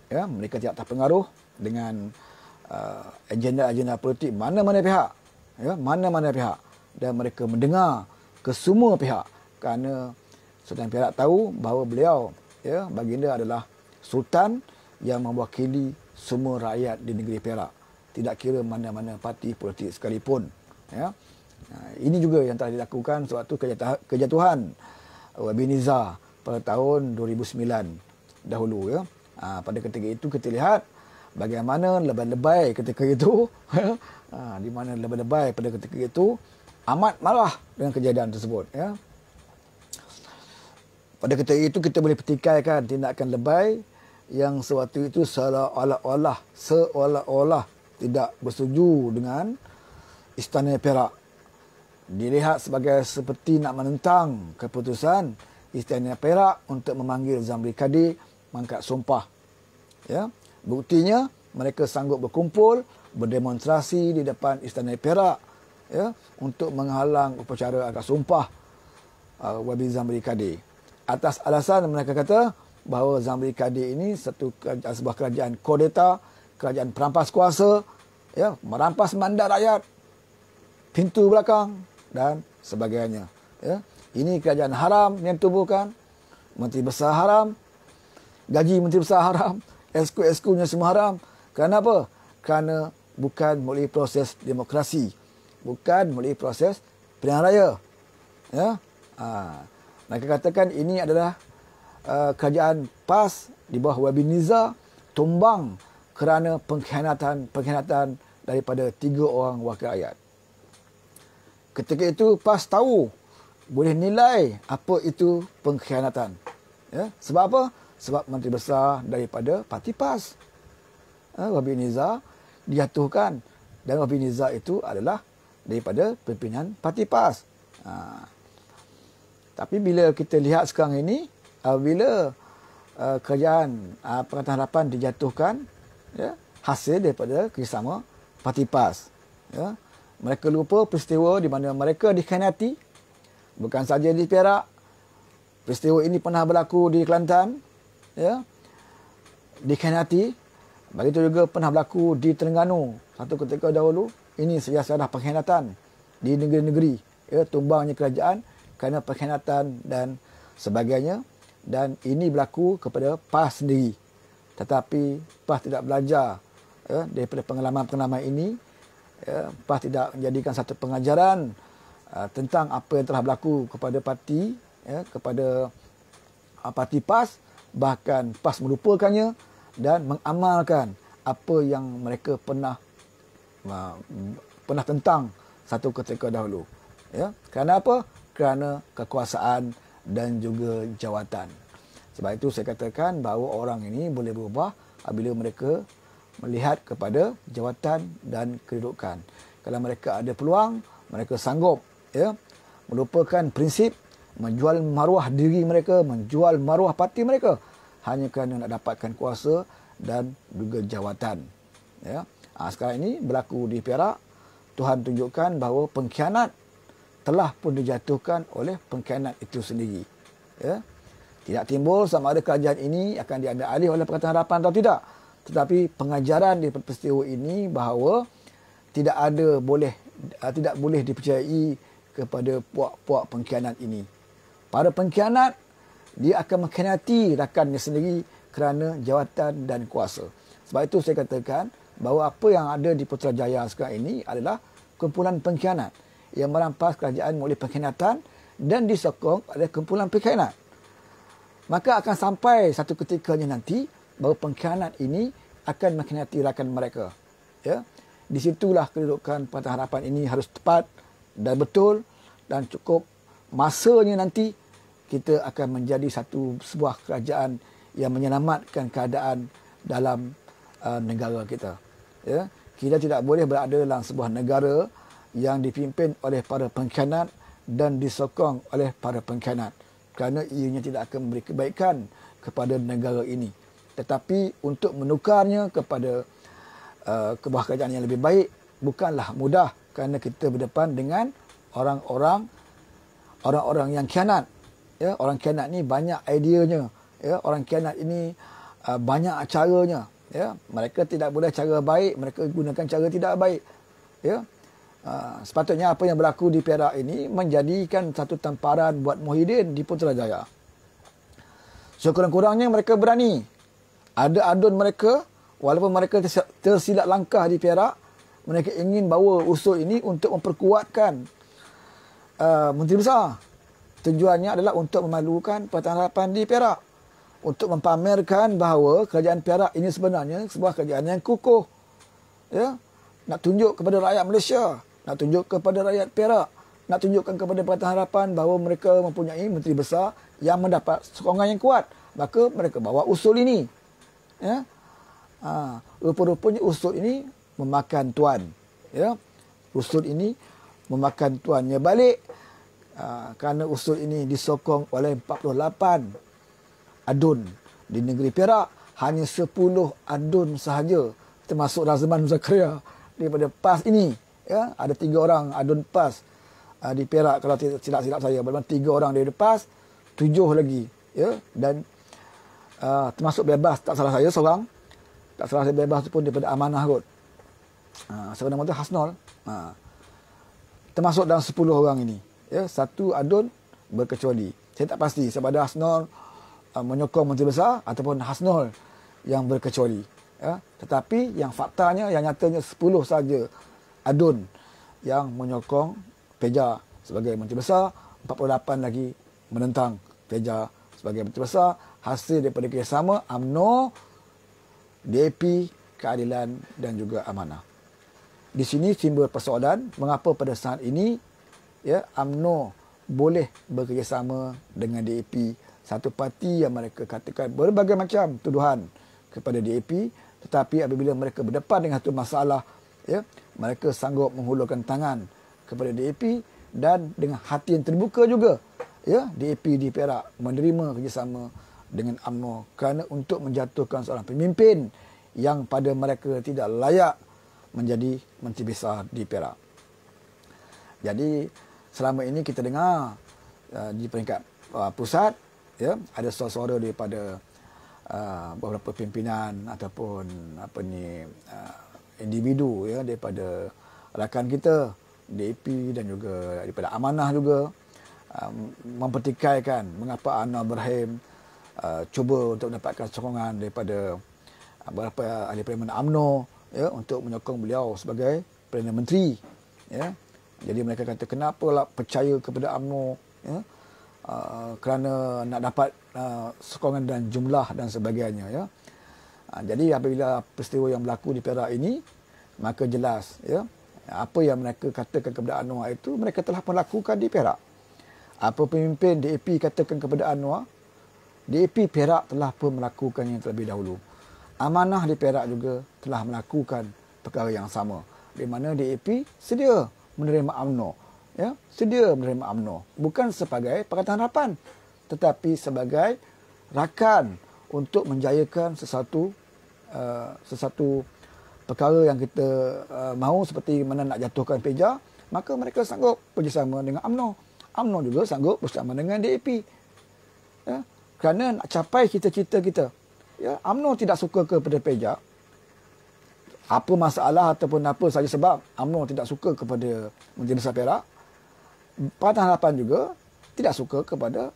S1: ya mereka tidak terpengaruh dengan uh, agenda-agenda politik mana-mana pihak ya mana-mana pihak dan mereka mendengar ke semua pihak kerana Sultan Perak tahu bahawa beliau ya baginda adalah sultan yang mewakili semua rakyat di negeri Perak tidak kira mana-mana parti politik sekalipun ya ini juga yang telah dilakukan sewaktu kejatuhan, kejatuhan Webiniza pada tahun 2009 dahulu ya. Ha, pada ketika itu kita lihat bagaimana lebay-lebay ketika itu ya. ha, di mana lebay-lebay pada ketika itu amat marah dengan kejadian tersebut ya. Pada ketika itu kita boleh petikaikan tindakan lebay yang sewaktu itu seolah-olah seolah-olah tidak bersetuju dengan istana Perak dilihat sebagai seperti nak menentang keputusan Istana Perak untuk memanggil Zamri Kadi mangkat sumpah. Ya. Buktinya mereka sanggup berkumpul berdemonstrasi di depan Istana Perak ya untuk menghalang upacara akad sumpah uh, Wabi Zamri Kadi. Atas alasan mereka kata bahawa Zamri Kadi ini satu kerajaan, sebuah kerajaan kodeta, kerajaan perampas kuasa, ya, merampas mandat rakyat. Pintu belakang, dan sebagainya. Ya. Ini kerajaan haram yang tubuhkan. Menteri besar haram. Gaji menteri besar haram. SQ-SQ-nya semua haram. Kenapa? Kerana bukan melalui proses demokrasi. Bukan melalui proses pilihan raya. Ya. Ha. Mereka katakan ini adalah uh, kerajaan PAS di bawah Wabin Niza tumbang kerana pengkhianatan-pengkhianatan daripada tiga orang wakil rakyat ketika itu PAS tahu boleh nilai apa itu pengkhianatan. Ya? Sebab apa? Sebab Menteri Besar daripada parti PAS. Ha, eh, Rabi Nizar diatuhkan dan Rabi Nizar itu adalah daripada pimpinan parti PAS. Ha. Tapi bila kita lihat sekarang ini, bila uh, eh, kerajaan uh, eh, Pertahanan Harapan dijatuhkan, ya, hasil daripada kerjasama parti PAS. Ya, mereka lupa peristiwa di mana mereka dikhianati bukan saja di Perak. Peristiwa ini pernah berlaku di Kelantan. Ya. Dikhianati begitu juga pernah berlaku di Terengganu satu ketika dahulu. Ini sejarah-sejarah pengkhianatan di negeri-negeri. Ya, tumbangnya kerajaan kerana pengkhianatan dan sebagainya. Dan ini berlaku kepada PAS sendiri. Tetapi PAS tidak belajar ya, daripada pengalaman-pengalaman ini ya, PAS tidak menjadikan satu pengajaran uh, tentang apa yang telah berlaku kepada parti, ya, kepada uh, parti PAS, bahkan PAS melupakannya dan mengamalkan apa yang mereka pernah uh, pernah tentang satu ketika dahulu. Ya. Kerana apa? Kerana kekuasaan dan juga jawatan. Sebab itu saya katakan bahawa orang ini boleh berubah apabila mereka melihat kepada jawatan dan kedudukan. Kalau mereka ada peluang, mereka sanggup ya, melupakan prinsip menjual maruah diri mereka, menjual maruah parti mereka hanya kerana nak dapatkan kuasa dan juga jawatan. Ya. Ha, sekarang ini berlaku di Perak, Tuhan tunjukkan bahawa pengkhianat telah pun dijatuhkan oleh pengkhianat itu sendiri. Ya. Tidak timbul sama ada kerajaan ini akan diambil alih oleh Perkataan Harapan atau tidak tetapi pengajaran di peristiwa ini bahawa tidak ada boleh uh, tidak boleh dipercayai kepada puak-puak pengkhianat ini. Para pengkhianat dia akan mengkhianati rakannya sendiri kerana jawatan dan kuasa. Sebab itu saya katakan bahawa apa yang ada di Putrajaya sekarang ini adalah kumpulan pengkhianat yang merampas kerajaan melalui pengkhianatan dan disokong oleh kumpulan pengkhianat. Maka akan sampai satu ketikanya nanti bahawa pengkhianat ini akan mengkhianati rakan mereka. Ya. Di situlah kedudukan Pantai Harapan ini harus tepat dan betul dan cukup masanya nanti kita akan menjadi satu sebuah kerajaan yang menyelamatkan keadaan dalam uh, negara kita. Ya. Kita tidak boleh berada dalam sebuah negara yang dipimpin oleh para pengkhianat dan disokong oleh para pengkhianat kerana ianya tidak akan memberi kebaikan kepada negara ini tetapi untuk menukarnya kepada uh, kebuah yang lebih baik bukanlah mudah kerana kita berdepan dengan orang-orang orang-orang yang khianat ya orang khianat ni banyak ideanya ya orang khianat ini uh, banyak caranya ya mereka tidak boleh cara baik mereka gunakan cara tidak baik ya uh, sepatutnya apa yang berlaku di Perak ini menjadikan satu tamparan buat Muhyiddin di Putrajaya sekurang-kurangnya mereka berani ada adun mereka walaupun mereka tersilap langkah di Perak mereka ingin bawa usul ini untuk memperkuatkan uh, Menteri Besar tujuannya adalah untuk memalukan Pertahanan Harapan di Perak untuk mempamerkan bahawa kerajaan Perak ini sebenarnya sebuah kerajaan yang kukuh ya nak tunjuk kepada rakyat Malaysia nak tunjuk kepada rakyat Perak nak tunjukkan kepada Pertahanan Harapan bahawa mereka mempunyai Menteri Besar yang mendapat sokongan yang kuat maka mereka bawa usul ini ya. Ha, rupa-rupanya usut ini memakan tuan. Ya. Usut ini memakan tuannya balik. Ha, kerana usut ini disokong oleh 48 adun di negeri Perak. Hanya 10 adun sahaja termasuk Razman Zakaria daripada PAS ini. Ya. Ada tiga orang adun PAS ha, di Perak kalau tidak silap saya. Bermakna tiga orang dari PAS, tujuh lagi. Ya. Dan uh, termasuk bebas tak salah saya seorang tak salah saya bebas pun daripada amanah kot ha, uh, siapa nama tu Hasnol uh, termasuk dalam 10 orang ini ya satu adun berkecuali saya tak pasti sebab ada Hasnol uh, menyokong Menteri Besar ataupun Hasnol yang berkecuali ya tetapi yang faktanya yang nyatanya 10 saja adun yang menyokong Peja sebagai Menteri Besar 48 lagi menentang Peja sebagai Menteri Besar hasil daripada kerjasama AMNO, DAP, Keadilan dan juga Amanah. Di sini simbol persoalan mengapa pada saat ini ya AMNO boleh bekerjasama dengan DAP satu parti yang mereka katakan berbagai macam tuduhan kepada DAP tetapi apabila mereka berdepan dengan satu masalah ya mereka sanggup menghulurkan tangan kepada DAP dan dengan hati yang terbuka juga ya DAP di Perak menerima kerjasama dengan amno, kerana untuk menjatuhkan seorang pemimpin yang pada mereka tidak layak menjadi Menteri Besar di Perak. Jadi selama ini kita dengar uh, di peringkat uh, pusat ya ada suara-suara daripada uh, beberapa pimpinan ataupun apa ni uh, individu ya daripada rakan kita DAP dan juga daripada Amanah juga uh, mempertikaikan mengapa Anwar Ibrahim Uh, cuba untuk mendapatkan sokongan daripada uh, beberapa ahli parlimen AMNO ya untuk menyokong beliau sebagai perdana menteri ya jadi mereka kata kenapa lah percaya kepada AMNO ya uh, kerana nak dapat uh, sokongan dan jumlah dan sebagainya ya uh, jadi apabila peristiwa yang berlaku di Perak ini maka jelas ya apa yang mereka katakan kepada Anwar itu mereka telah melakukan di Perak apa pemimpin DAP katakan kepada Anwar DAP Perak telah pun melakukan yang terlebih dahulu. Amanah di Perak juga telah melakukan perkara yang sama. Di mana DAP sedia menerima UMNO. Ya, sedia menerima UMNO. Bukan sebagai Pakatan Harapan. Tetapi sebagai rakan untuk menjayakan sesuatu uh, sesuatu perkara yang kita uh, mahu seperti mana nak jatuhkan peja, maka mereka sanggup bekerjasama dengan UMNO. UMNO juga sanggup bersama dengan DAP. Ya, kerana nak capai cita-cita kita. Ya, amno tidak suka kepada pejak. Apa masalah ataupun apa saja sebab amno tidak suka kepada Menteri Besar Perak. Patah Harapan juga tidak suka kepada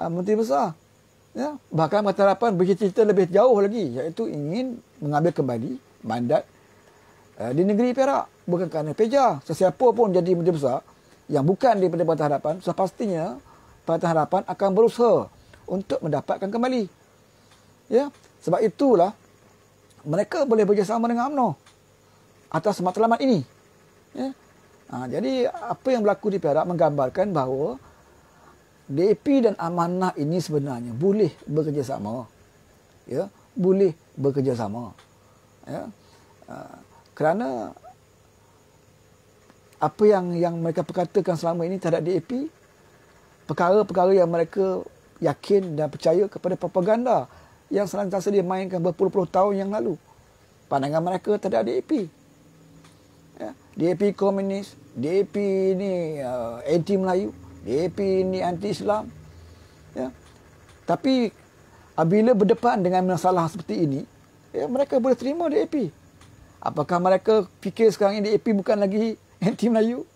S1: uh, Menteri Besar. Ya, bahkan Patah Harapan bercita-cita lebih jauh lagi iaitu ingin mengambil kembali mandat uh, di negeri Perak. Bukan kerana peja. Sesiapa pun jadi Menteri Besar yang bukan daripada Patah Harapan, sepastinya Partai Harapan akan berusaha untuk mendapatkan kembali. Ya, sebab itulah mereka boleh bekerjasama dengan UMNO atas matlamat ini. Ya. Ha, jadi apa yang berlaku di Perak menggambarkan bahawa DAP dan amanah ini sebenarnya boleh bekerjasama. Ya, boleh bekerjasama. Ya. Ha, kerana apa yang yang mereka perkatakan selama ini terhadap DAP perkara-perkara yang mereka yakin dan percaya kepada propaganda yang selantasa dia mainkan berpuluh-puluh tahun yang lalu. Pandangan mereka terhadap DAP. Ya, DAP komunis, DAP ini uh, anti-Melayu, DAP ini anti-Islam. Ya. Tapi apabila berdepan dengan masalah seperti ini, ya, mereka boleh terima DAP. Apakah mereka fikir sekarang ini DAP bukan lagi anti-Melayu?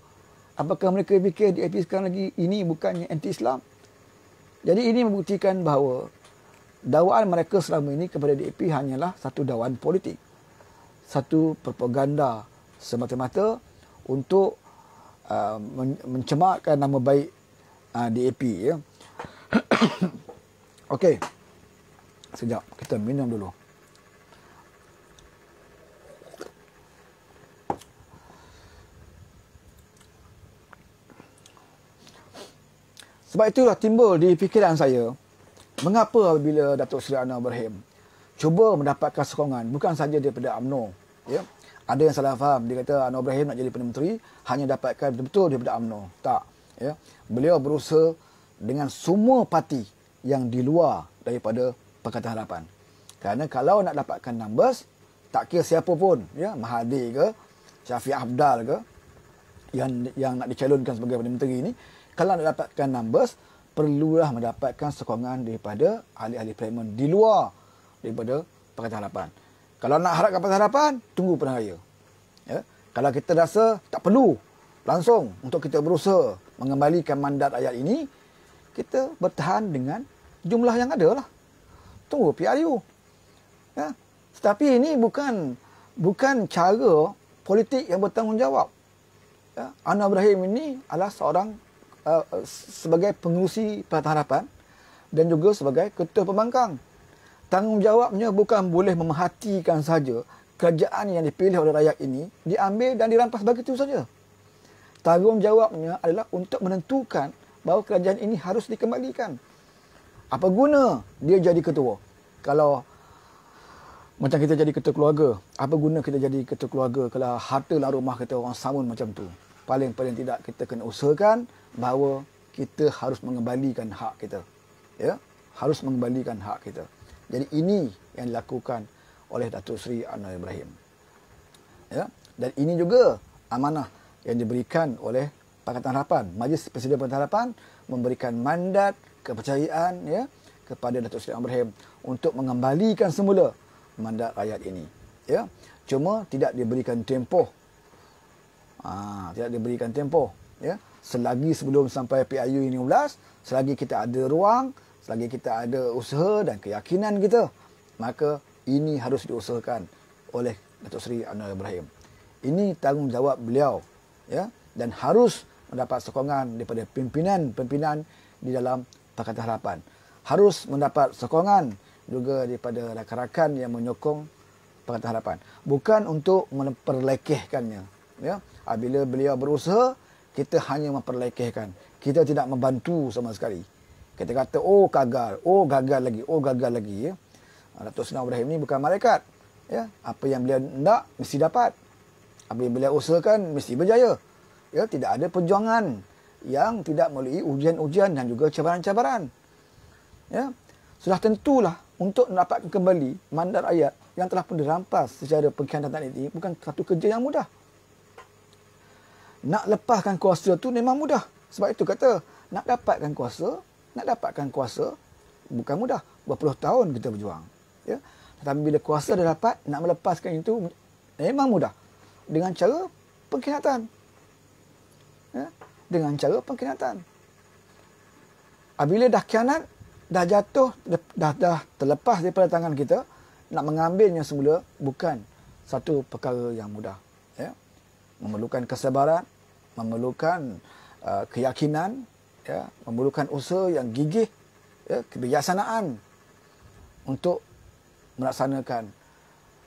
S1: Apakah mereka fikir DAP sekarang lagi ini bukannya anti-Islam? Jadi ini membuktikan bahawa dakwaan mereka selama ini kepada DAP hanyalah satu dakwaan politik. Satu propaganda semata-mata untuk uh, mencemarkan nama baik uh, DAP. Ya. Okey. Sekejap, kita minum dulu. Sebab itulah timbul di fikiran saya, mengapa bila Datuk Seri Anwar Ibrahim cuba mendapatkan sokongan bukan saja daripada AMNO. Ya? Ada yang salah faham, dia kata Anwar Ibrahim nak jadi Perdana Menteri hanya dapatkan betul-betul daripada AMNO. Tak. Ya? Beliau berusaha dengan semua parti yang di luar daripada Pakatan Harapan. Kerana kalau nak dapatkan numbers, tak kira siapa pun, ya? Mahathir ke, Syafiq Abdal ke, yang yang nak dicalonkan sebagai Perdana Menteri ini, kalau nak dapatkan numbers perlulah mendapatkan sokongan daripada ahli-ahli parlimen di luar daripada Pakatan Harapan. Kalau nak harapkan Pakatan Harapan, tunggu pernah raya. Ya? Kalau kita rasa tak perlu langsung untuk kita berusaha mengembalikan mandat ayat ini, kita bertahan dengan jumlah yang ada lah. Tunggu PRU. Ya? Tetapi ini bukan bukan cara politik yang bertanggungjawab. Ya? Anwar Ibrahim ini adalah seorang Uh, uh, sebagai pengurusi Pertahanan Harapan dan juga sebagai ketua pembangkang. Tanggungjawabnya bukan boleh memerhatikan saja kerajaan yang dipilih oleh rakyat ini diambil dan dirampas begitu saja. Tanggungjawabnya adalah untuk menentukan bahawa kerajaan ini harus dikembalikan. Apa guna dia jadi ketua? Kalau macam kita jadi ketua keluarga, apa guna kita jadi ketua keluarga kalau harta lah rumah kita orang samun macam tu? paling-paling tidak kita kena usahakan bahawa kita harus mengembalikan hak kita. Ya, harus mengembalikan hak kita. Jadi ini yang dilakukan oleh Datuk Seri Anwar Ibrahim. Ya, dan ini juga amanah yang diberikan oleh Pakatan Harapan. Majlis Presiden Pakatan Harapan memberikan mandat kepercayaan ya kepada Datuk Seri Anwar Ibrahim untuk mengembalikan semula mandat rakyat ini. Ya, cuma tidak diberikan tempoh ha, ah, tidak diberikan tempoh ya selagi sebelum sampai PIU ini 15 selagi kita ada ruang selagi kita ada usaha dan keyakinan kita maka ini harus diusahakan oleh Datuk Seri Anwar Ibrahim ini tanggungjawab beliau ya dan harus mendapat sokongan daripada pimpinan-pimpinan di dalam Pakatan Harapan harus mendapat sokongan juga daripada rakan-rakan yang menyokong Pakatan Harapan bukan untuk memperlekehkannya ya bila beliau berusaha, kita hanya memperlekehkan. Kita tidak membantu sama sekali. Kita kata, oh gagal, oh gagal lagi, oh gagal lagi. Ya. Dato' Sina Ibrahim ini bukan malaikat. Ya. Apa yang beliau nak, mesti dapat. Apa yang beliau usahakan, mesti berjaya. Ya, tidak ada perjuangan yang tidak melalui ujian-ujian dan juga cabaran-cabaran. Ya. Sudah tentulah untuk mendapatkan kembali mandat ayat yang telah pun dirampas secara pengkhianatan ini bukan satu kerja yang mudah nak lepaskan kuasa tu memang mudah. Sebab itu kata, nak dapatkan kuasa, nak dapatkan kuasa bukan mudah. Berpuluh tahun kita berjuang. Ya. Tetapi bila kuasa dah dapat, nak melepaskan itu memang mudah. Dengan cara pengkhianatan. Ya. Dengan cara pengkhianatan. Apabila dah kianat, dah jatuh, dah, dah terlepas daripada tangan kita, nak mengambilnya semula bukan satu perkara yang mudah memerlukan kesabaran, memerlukan uh, keyakinan, ya, memerlukan usaha yang gigih, ya, kebijaksanaan untuk melaksanakan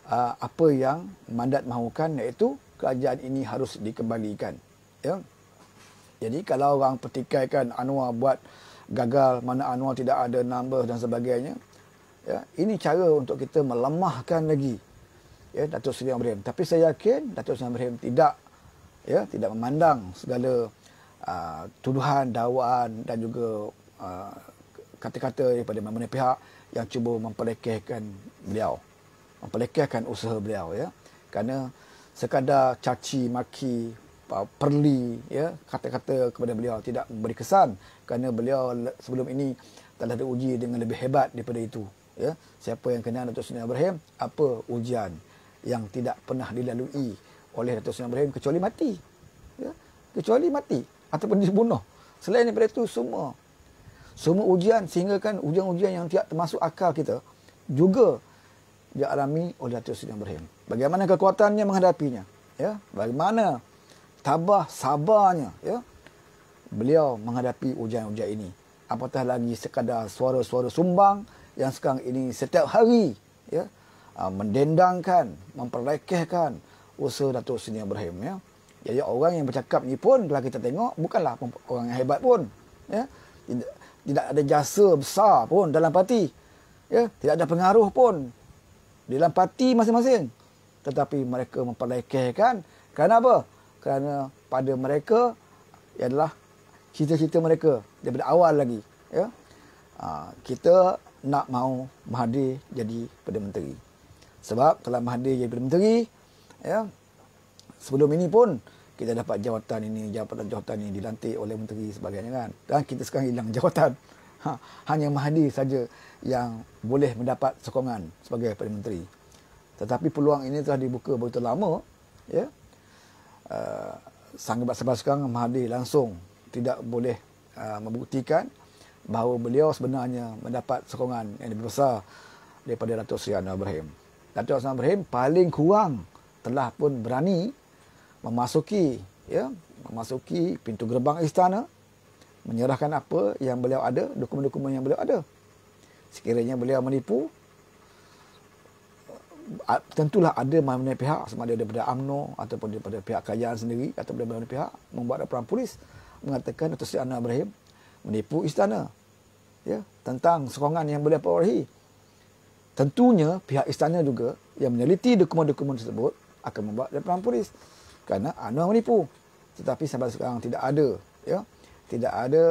S1: uh, apa yang mandat mahukan iaitu kerajaan ini harus dikembalikan. Ya. Jadi kalau orang pertikaikan Anwar buat gagal, mana Anwar tidak ada number dan sebagainya, ya, ini cara untuk kita melemahkan lagi ya, Datuk Seri Ibrahim. Tapi saya yakin Datuk Seri Ibrahim tidak ya tidak memandang segala uh, tuduhan dakwaan dan juga uh, kata-kata daripada mana-mana pihak yang cuba memperlekehkan beliau memperlekehkan usaha beliau ya kerana sekadar caci maki perli ya kata-kata kepada beliau tidak memberi kesan kerana beliau sebelum ini telah diuji dengan lebih hebat daripada itu ya siapa yang kenal Datuk Seri Ibrahim apa ujian yang tidak pernah dilalui oleh Datuk Sultan Ibrahim kecuali mati. Ya? Kecuali mati ataupun dibunuh. Selain daripada itu semua semua ujian sehingga kan ujian-ujian yang tiap termasuk akal kita juga dialami oleh Datuk Sultan Ibrahim. Bagaimana kekuatannya menghadapinya? Ya? Bagaimana tabah sabarnya ya? beliau menghadapi ujian-ujian ini? Apatah lagi sekadar suara-suara sumbang yang sekarang ini setiap hari ya? mendendangkan, memperlekehkan, usaha Datuk Sini Ibrahim ya. Jadi orang yang bercakap ni pun kalau kita tengok bukanlah orang yang hebat pun ya. Tidak, tidak ada jasa besar pun dalam parti. Ya, tidak ada pengaruh pun di dalam parti masing-masing. Tetapi mereka memperlekehkan kerana apa? Kerana pada mereka adalah cita-cita mereka daripada awal lagi ya. Ha, kita nak mau Mahathir jadi Perdana Menteri. Sebab kalau Mahathir jadi Perdana Menteri, ya sebelum ini pun kita dapat jawatan ini jawatan jawatan ini dilantik oleh menteri sebagainya kan dan kita sekarang hilang jawatan ha, hanya Mahdi saja yang boleh mendapat sokongan sebagai perdana menteri tetapi peluang ini telah dibuka begitu lama ya uh, ah, sangat sebab sekarang Mahdi langsung tidak boleh uh, membuktikan bahawa beliau sebenarnya mendapat sokongan yang lebih besar daripada Datuk Seri Anwar Ibrahim. Datuk Seri Anwar Ibrahim paling kurang telah pun berani memasuki ya memasuki pintu gerbang istana menyerahkan apa yang beliau ada dokumen-dokumen yang beliau ada sekiranya beliau menipu tentulah ada mana-mana pihak sama ada daripada AMNO ataupun daripada pihak kerajaan sendiri ataupun daripada mana pihak membuat laporan polis mengatakan Dato' Sri Anwar Ibrahim menipu istana ya tentang sokongan yang beliau perolehi tentunya pihak istana juga yang meneliti dokumen-dokumen tersebut akan membuat laporan polis kerana Anwar menipu tetapi sampai sekarang tidak ada ya tidak ada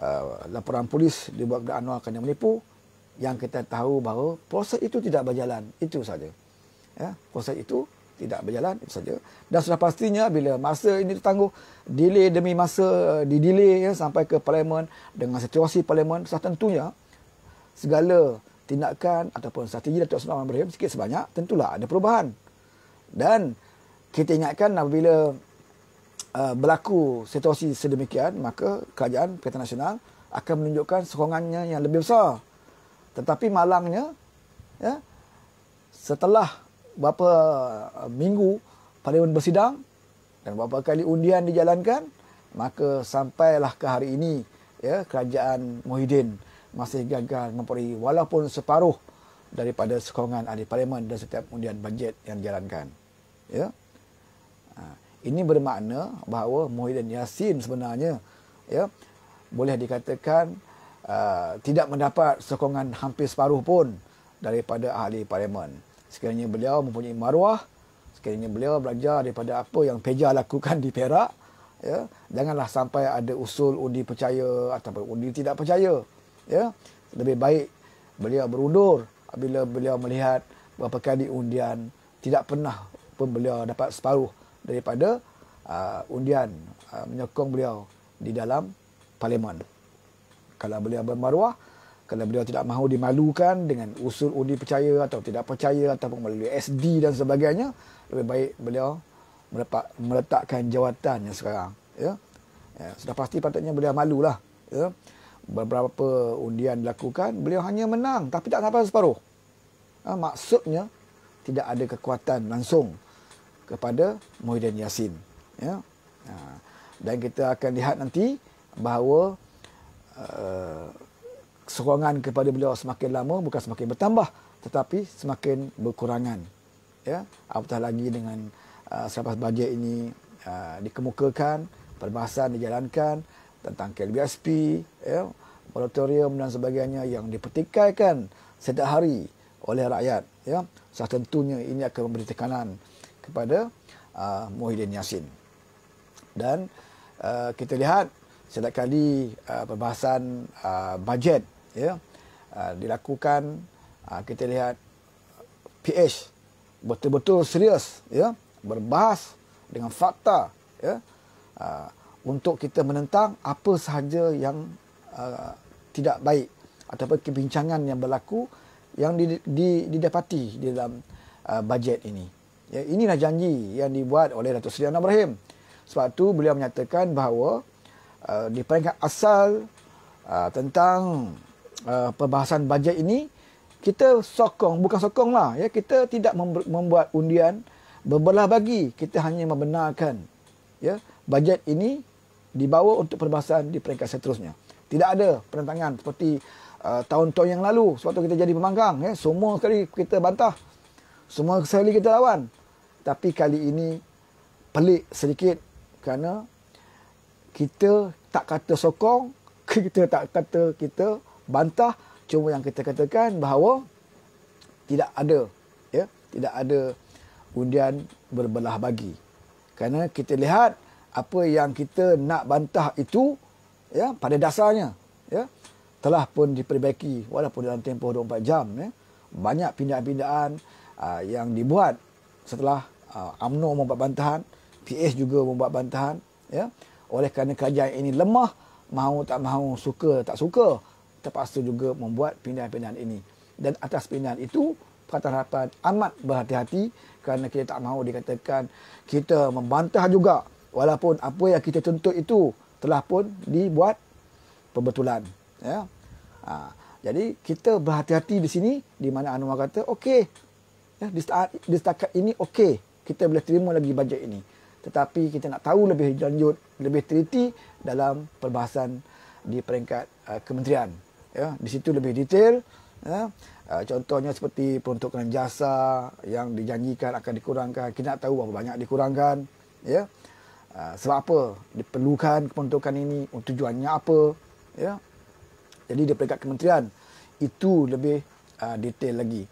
S1: uh, laporan polis dibuat kepada Anwar kerana menipu yang kita tahu bahawa proses itu tidak berjalan itu saja ya proses itu tidak berjalan itu saja dan sudah pastinya bila masa ini ditangguh delay demi masa uh, di delay ya, sampai ke parlimen dengan situasi parlimen sudah tentunya segala tindakan ataupun strategi Datuk Seri Ibrahim sikit sebanyak tentulah ada perubahan dan kita ingatkan apabila uh, berlaku situasi sedemikian, maka kerajaan Perikatan Nasional akan menunjukkan sokongannya yang lebih besar. Tetapi malangnya, ya, setelah beberapa uh, minggu parlimen bersidang dan beberapa kali undian dijalankan, maka sampailah ke hari ini ya, kerajaan Muhyiddin masih gagal memperoleh walaupun separuh daripada sokongan ahli parlimen dan setiap undian bajet yang dijalankan ya ha. ini bermakna bahawa dan Yassin sebenarnya ya boleh dikatakan uh, tidak mendapat sokongan hampir separuh pun daripada ahli parlimen sekiranya beliau mempunyai maruah sekiranya beliau belajar daripada apa yang Peja lakukan di Perak ya janganlah sampai ada usul undi percaya ataupun undi tidak percaya ya lebih baik beliau berundur apabila beliau melihat berapa kali undian tidak pernah walaupun beliau dapat separuh daripada uh, undian uh, menyokong beliau di dalam parlimen. Kalau beliau bermaruah, kalau beliau tidak mahu dimalukan dengan usul undi percaya atau tidak percaya ataupun melalui SD dan sebagainya, lebih baik beliau meletak, meletakkan jawatan yang sekarang. Ya? ya. Sudah pasti patutnya beliau malu lah. Ya? Beberapa undian dilakukan, beliau hanya menang tapi tak sampai separuh. Ha, maksudnya, tidak ada kekuatan langsung kepada Muhyiddin Yassin. Ya. Ha. Dan kita akan lihat nanti bahawa uh, serangan kepada beliau semakin lama bukan semakin bertambah tetapi semakin berkurangan. Ya. Apatah lagi dengan uh, selepas bajet ini uh, dikemukakan, perbahasan dijalankan tentang KLBSP, ya, moratorium dan sebagainya yang dipertikaikan setiap hari oleh rakyat. Ya. Sah tentunya ini akan memberi tekanan kepada uh, Muhyiddin Yassin. Dan uh, kita lihat setiap kali uh, perbahasan uh, bajet ya uh, dilakukan uh, kita lihat PH betul-betul serius ya berbahas dengan fakta ya uh, untuk kita menentang apa sahaja yang uh, tidak baik ataupun kebincangan yang berlaku yang didapati di dalam uh, bajet ini. Ya, inilah janji yang dibuat oleh Datuk Seri Anwar Ibrahim. Sebab itu beliau menyatakan bahawa uh, di peringkat asal uh, tentang uh, perbahasan bajet ini kita sokong, bukan sokong lah. Ya, kita tidak membuat undian berbelah bagi. Kita hanya membenarkan ya, bajet ini dibawa untuk perbahasan di peringkat seterusnya. Tidak ada penentangan seperti uh, tahun-tahun uh, yang lalu sewaktu kita jadi pemanggang. Ya, semua sekali kita bantah. Semua sekali kita lawan tapi kali ini pelik sedikit kerana kita tak kata sokong, kita tak kata kita bantah, cuma yang kita katakan bahawa tidak ada ya, tidak ada undian berbelah bagi. Kerana kita lihat apa yang kita nak bantah itu ya pada dasarnya ya telah pun diperbaiki walaupun dalam tempoh 24 jam ya banyak pindah-pindahan ah, yang dibuat setelah uh, ah, AMNO membuat bantahan, PS juga membuat bantahan, ya. Oleh kerana kerajaan ini lemah, mahu tak mahu, suka tak suka, terpaksa juga membuat pindahan-pindahan ini. Dan atas pindahan itu, Pakatan Harapan amat berhati-hati kerana kita tak mahu dikatakan kita membantah juga walaupun apa yang kita tuntut itu telah pun dibuat pembetulan. Ya. Ha. Jadi kita berhati-hati di sini di mana Anwar kata okey Ya, di saat di setakat ini okey, kita boleh terima lagi bajet ini. Tetapi kita nak tahu lebih lanjut, lebih teliti dalam perbahasan di peringkat uh, kementerian. Ya, di situ lebih detail. Ya. Uh, contohnya seperti peruntukan jasa yang dijanjikan akan dikurangkan. Kita nak tahu berapa banyak dikurangkan. Ya. Uh, sebab apa diperlukan peruntukan ini, uh, tujuannya apa. Ya. Jadi di peringkat kementerian, itu lebih uh, detail lagi.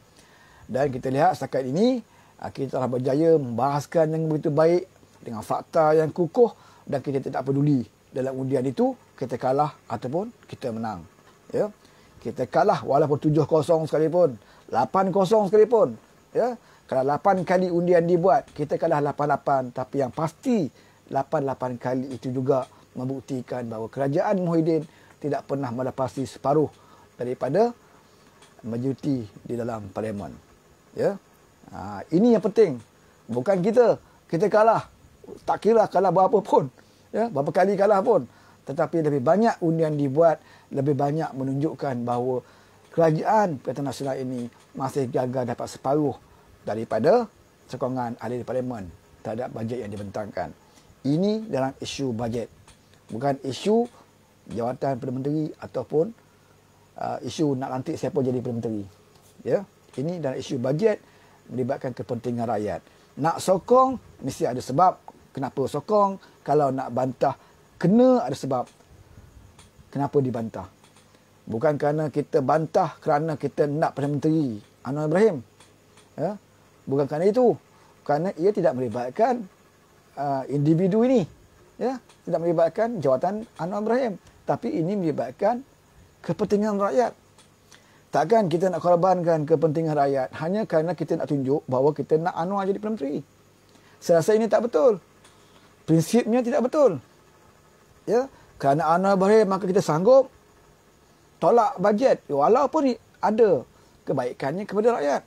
S1: Dan kita lihat setakat ini ah, kita telah berjaya membahaskan yang begitu baik dengan fakta yang kukuh dan kita tidak peduli dalam undian itu kita kalah ataupun kita menang. Ya. Kita kalah walaupun tujuh kosong sekalipun, lapan kosong sekalipun. Ya. Kalau lapan kali undian dibuat, kita kalah lapan lapan, tapi yang pasti lapan lapan kali itu juga membuktikan bahawa kerajaan Muhyiddin tidak pernah melepasi separuh daripada majoriti di dalam parlimen ya ha, ini yang penting bukan kita kita kalah tak kira lah kalah berapa pun ya berapa kali kalah pun tetapi lebih banyak undian dibuat lebih banyak menunjukkan bahawa kerajaan Perikatan Nasional ini masih gagal dapat separuh daripada sokongan ahli parlimen terhadap bajet yang dibentangkan. Ini dalam isu bajet. Bukan isu jawatan Perdana Menteri ataupun uh, isu nak lantik siapa jadi Perdana Menteri. Ya. Yeah? ini dan isu bajet melibatkan kepentingan rakyat. Nak sokong mesti ada sebab kenapa sokong. Kalau nak bantah kena ada sebab kenapa dibantah. Bukan kerana kita bantah kerana kita nak Perdana Menteri Anwar Ibrahim. Ya? Bukan kerana itu. Kerana ia tidak melibatkan uh, individu ini. Ya? Tidak melibatkan jawatan Anwar Ibrahim. Tapi ini melibatkan kepentingan rakyat Takkan kita nak korbankan kepentingan rakyat hanya kerana kita nak tunjuk bahawa kita nak Anwar jadi Perdana Menteri. Saya rasa ini tak betul. Prinsipnya tidak betul. Ya, kerana Anwar Ibrahim maka kita sanggup tolak bajet ya, walaupun ada kebaikannya kepada rakyat.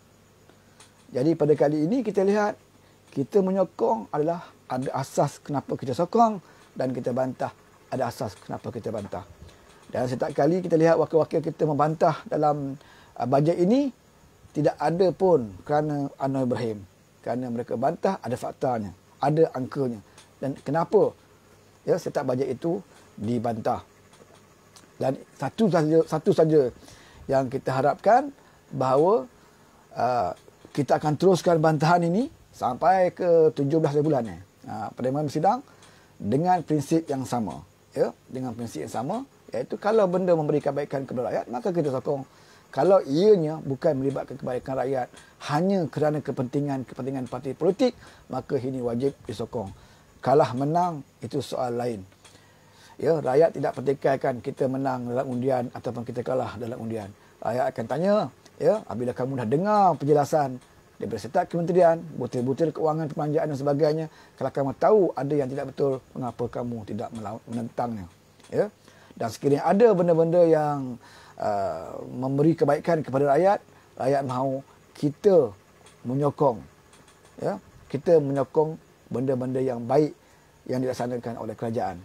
S1: Jadi pada kali ini kita lihat kita menyokong adalah ada asas kenapa kita sokong dan kita bantah ada asas kenapa kita bantah. Dan setiap kali kita lihat wakil-wakil kita membantah dalam uh, bajet ini, tidak ada pun kerana Anwar Ibrahim. Kerana mereka bantah, ada faktanya. Ada angkanya. Dan kenapa ya, setiap bajet itu dibantah. Dan satu saja, satu saja yang kita harapkan bahawa uh, kita akan teruskan bantahan ini sampai ke 17 bulan ya. Uh, Perdana Menteri Sidang dengan prinsip yang sama. Ya, dengan prinsip yang sama iaitu kalau benda memberi kebaikan kepada rakyat maka kita sokong kalau ianya bukan melibatkan kebaikan rakyat hanya kerana kepentingan kepentingan parti politik maka ini wajib disokong kalah menang itu soal lain ya rakyat tidak pertikaikan kita menang dalam undian ataupun kita kalah dalam undian rakyat akan tanya ya apabila kamu dah dengar penjelasan daripada setiap kementerian, butir-butir kewangan, perpanjangan dan sebagainya. Kalau kamu tahu ada yang tidak betul, mengapa kamu tidak menentangnya? Ya dan sekiranya ada benda-benda yang uh, memberi kebaikan kepada rakyat rakyat mahu kita menyokong ya kita menyokong benda-benda yang baik yang dilaksanakan oleh kerajaan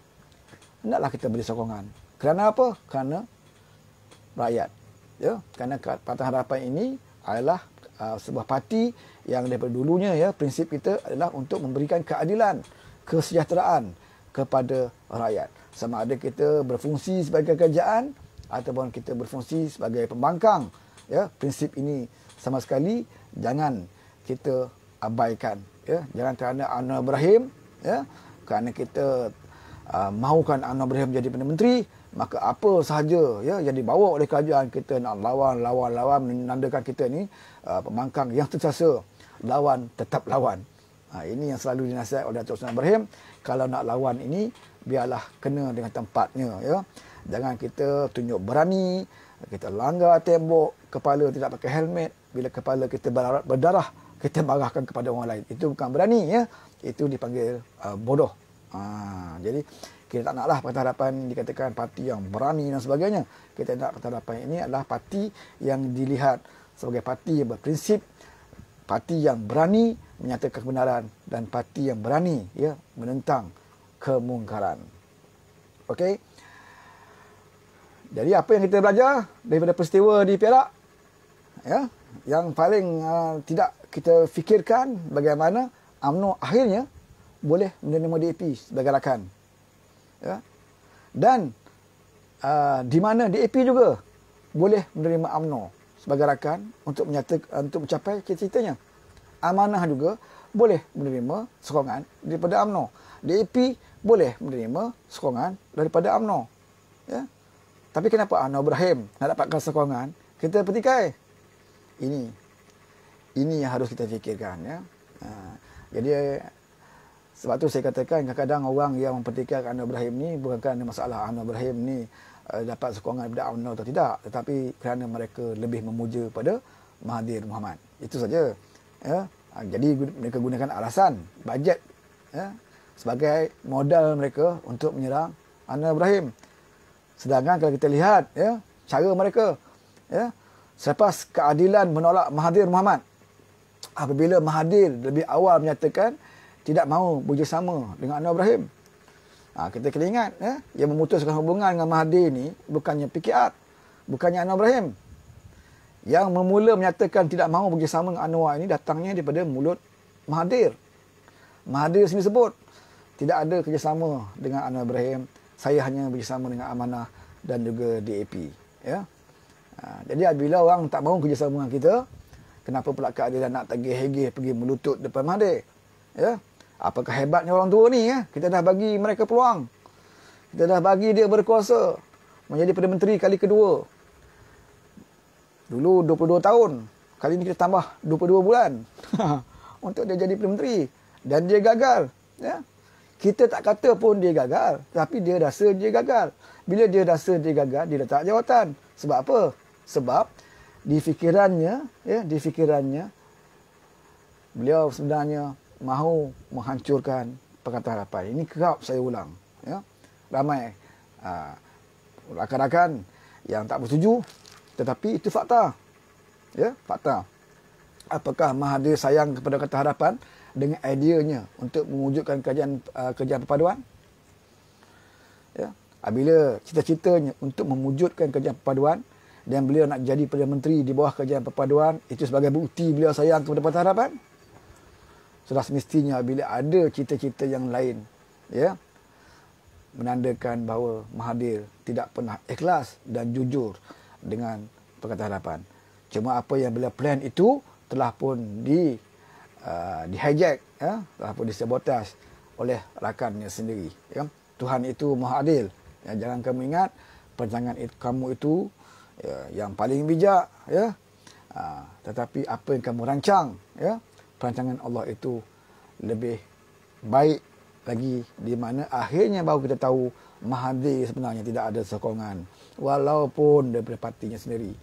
S1: hendaklah kita beri sokongan kerana apa kerana rakyat ya kerana Partai Harapan ini adalah uh, sebuah parti yang daripada dulunya ya prinsip kita adalah untuk memberikan keadilan kesejahteraan kepada rakyat sama ada kita berfungsi sebagai kerajaan ataupun kita berfungsi sebagai pembangkang ya prinsip ini sama sekali jangan kita abaikan ya jangan kerana Anwar Ibrahim ya kerana kita uh, mahukan Anwar Ibrahim jadi perdana menteri maka apa sahaja ya yang dibawa oleh kerajaan kita nak lawan lawan lawan menandakan kita ini uh, pembangkang yang tersasa lawan tetap lawan ha, ini yang selalu dinasihat oleh Datuk Sultan Ibrahim kalau nak lawan ini biarlah kena dengan tempatnya ya jangan kita tunjuk berani kita langgar tembok kepala tidak pakai helmet bila kepala kita berdarah kita marahkan kepada orang lain itu bukan berani ya itu dipanggil uh, bodoh ha, jadi kita tak naklah parti hadapan dikatakan parti yang berani dan sebagainya kita nak parti hadapan ini adalah parti yang dilihat sebagai parti yang berprinsip parti yang berani menyatakan kebenaran dan parti yang berani ya menentang kemungkaran. Okey. Jadi apa yang kita belajar daripada peristiwa di Perak? Ya, yang paling uh, tidak kita fikirkan bagaimana AMNO akhirnya boleh menerima DAP sebagai rakan. Ya. Dan uh, di mana DAP juga boleh menerima AMNO sebagai rakan untuk menyata, uh, untuk mencapai cita-citanya. Amanah juga boleh menerima sokongan daripada AMNO. DAP boleh menerima sokongan daripada Amno, Ya? Tapi kenapa Amno Ibrahim nak dapatkan sokongan, kita petikai. Ini. Ini yang harus kita fikirkan. Ya? Ha. Jadi, sebab tu saya katakan kadang-kadang orang yang mempertikai Amno Ibrahim ni bukan kerana masalah Amno Ibrahim ni uh, dapat sokongan daripada Amno atau tidak. Tetapi kerana mereka lebih memuja pada Mahathir Muhammad. Itu saja. Ya? Ha. Jadi, mereka gunakan alasan. Bajet. Ya? sebagai modal mereka untuk menyerang Anwar Ibrahim. Sedangkan kalau kita lihat ya, cara mereka ya, selepas keadilan menolak Mahathir Muhammad apabila Mahathir lebih awal menyatakan tidak mahu bekerjasama dengan Anwar Ibrahim. Ha, kita kena ingat ya, yang memutuskan hubungan dengan Mahathir ini bukannya PKR, bukannya Anwar Ibrahim. Yang memula menyatakan tidak mahu bekerjasama dengan Anwar ini datangnya daripada mulut Mahathir. Mahathir sendiri sebut tidak ada kerjasama dengan Anwar Ibrahim. Saya hanya bekerjasama dengan Amanah dan juga DAP. Ya? Ha, jadi apabila orang tak mahu kerjasama dengan kita, kenapa pula keadilan nak tagih-hegih pergi melutut depan mahdi? Ya? Apakah hebatnya orang tua ni? Ya? Kita dah bagi mereka peluang. Kita dah bagi dia berkuasa. Menjadi Perdana Menteri kali kedua. Dulu 22 tahun. Kali ini kita tambah 22 bulan. untuk dia jadi Perdana Menteri. Dan dia gagal. Ya? kita tak kata pun dia gagal tapi dia rasa dia gagal bila dia rasa dia gagal dia letak jawatan sebab apa sebab di fikirannya ya di fikirannya beliau sebenarnya mahu menghancurkan perkataan harapan ini kerap saya ulang ya ramai aa, ah, rakan-rakan yang tak bersetuju tetapi itu fakta ya fakta apakah Mahathir sayang kepada kata harapan dengan ideanya untuk mewujudkan kerajaan uh, kerajaan perpaduan. Ya. Bila cita-citanya untuk mewujudkan kerajaan perpaduan dan beliau nak jadi Perdana Menteri di bawah kerajaan perpaduan itu sebagai bukti beliau sayang kepada Pertama Harapan. Sudah semestinya bila ada cita-cita yang lain ya menandakan bahawa Mahathir tidak pernah ikhlas dan jujur dengan Pertama Harapan. Cuma apa yang beliau plan itu telah pun di Ah, di hijack ya ataupun disabotaj oleh rakannya sendiri ya Tuhan itu maha adil ya jangan kamu ingat perjanjian itu, kamu itu ya, yang paling bijak ya ha, tetapi apa yang kamu rancang ya perancangan Allah itu lebih baik lagi di mana akhirnya baru kita tahu Mahathir sebenarnya tidak ada sokongan walaupun daripada partinya sendiri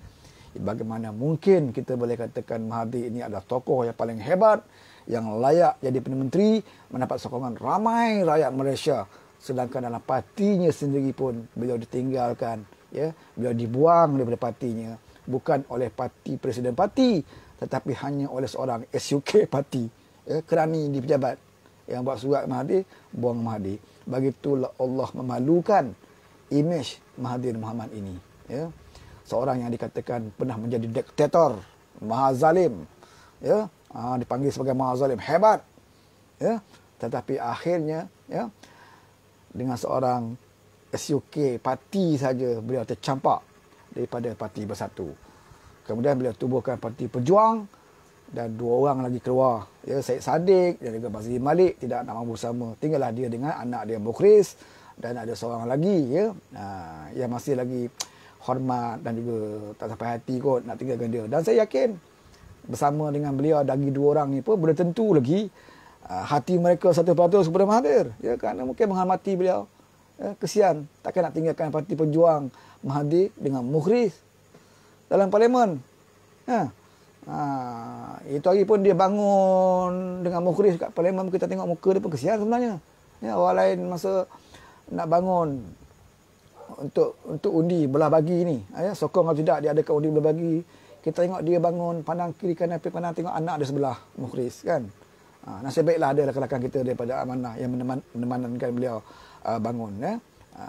S1: bagaimana mungkin kita boleh katakan Mahathir ini adalah tokoh yang paling hebat yang layak jadi Perdana Menteri mendapat sokongan ramai rakyat Malaysia sedangkan dalam partinya sendiri pun beliau ditinggalkan ya beliau dibuang daripada partinya bukan oleh parti presiden parti tetapi hanya oleh seorang SUK parti ya kerani di pejabat yang buat surat Mahathir buang Mahathir begitulah Allah memalukan imej Mahathir Muhammad ini ya seorang yang dikatakan pernah menjadi diktator maha zalim ya ha, dipanggil sebagai maha zalim hebat ya tetapi akhirnya ya dengan seorang SUK parti saja beliau tercampak daripada parti bersatu kemudian beliau tubuhkan parti pejuang dan dua orang lagi keluar ya Said Sadiq dan juga Basri Malik tidak nak mampu sama tinggallah dia dengan anak dia Mukhris dan ada seorang lagi ya ha, yang masih lagi hormat dan juga tak sampai hati kot nak tinggalkan dia. Dan saya yakin bersama dengan beliau lagi dua orang ni pun boleh tentu lagi ah, hati mereka satu peratus kepada Mahathir. Ya, kerana mungkin menghormati beliau. Ya, kesian. Takkan nak tinggalkan parti penjuang Mahathir dengan Mukhris dalam parlimen. Ya. Ha, itu hari pun dia bangun dengan Mukhris kat parlimen. Kita tengok muka dia pun kesian sebenarnya. Ya, orang lain masa nak bangun untuk untuk undi belah bagi ni. Ya, sokong atau tidak dia ada kat undi belah bagi. Kita tengok dia bangun pandang kiri kanan pergi pandang tengok anak dia sebelah Mukhris kan. Ha, nasib baiklah ada rakan-rakan lah kita daripada Amanah yang menemankan beliau uh, bangun ya. Ha,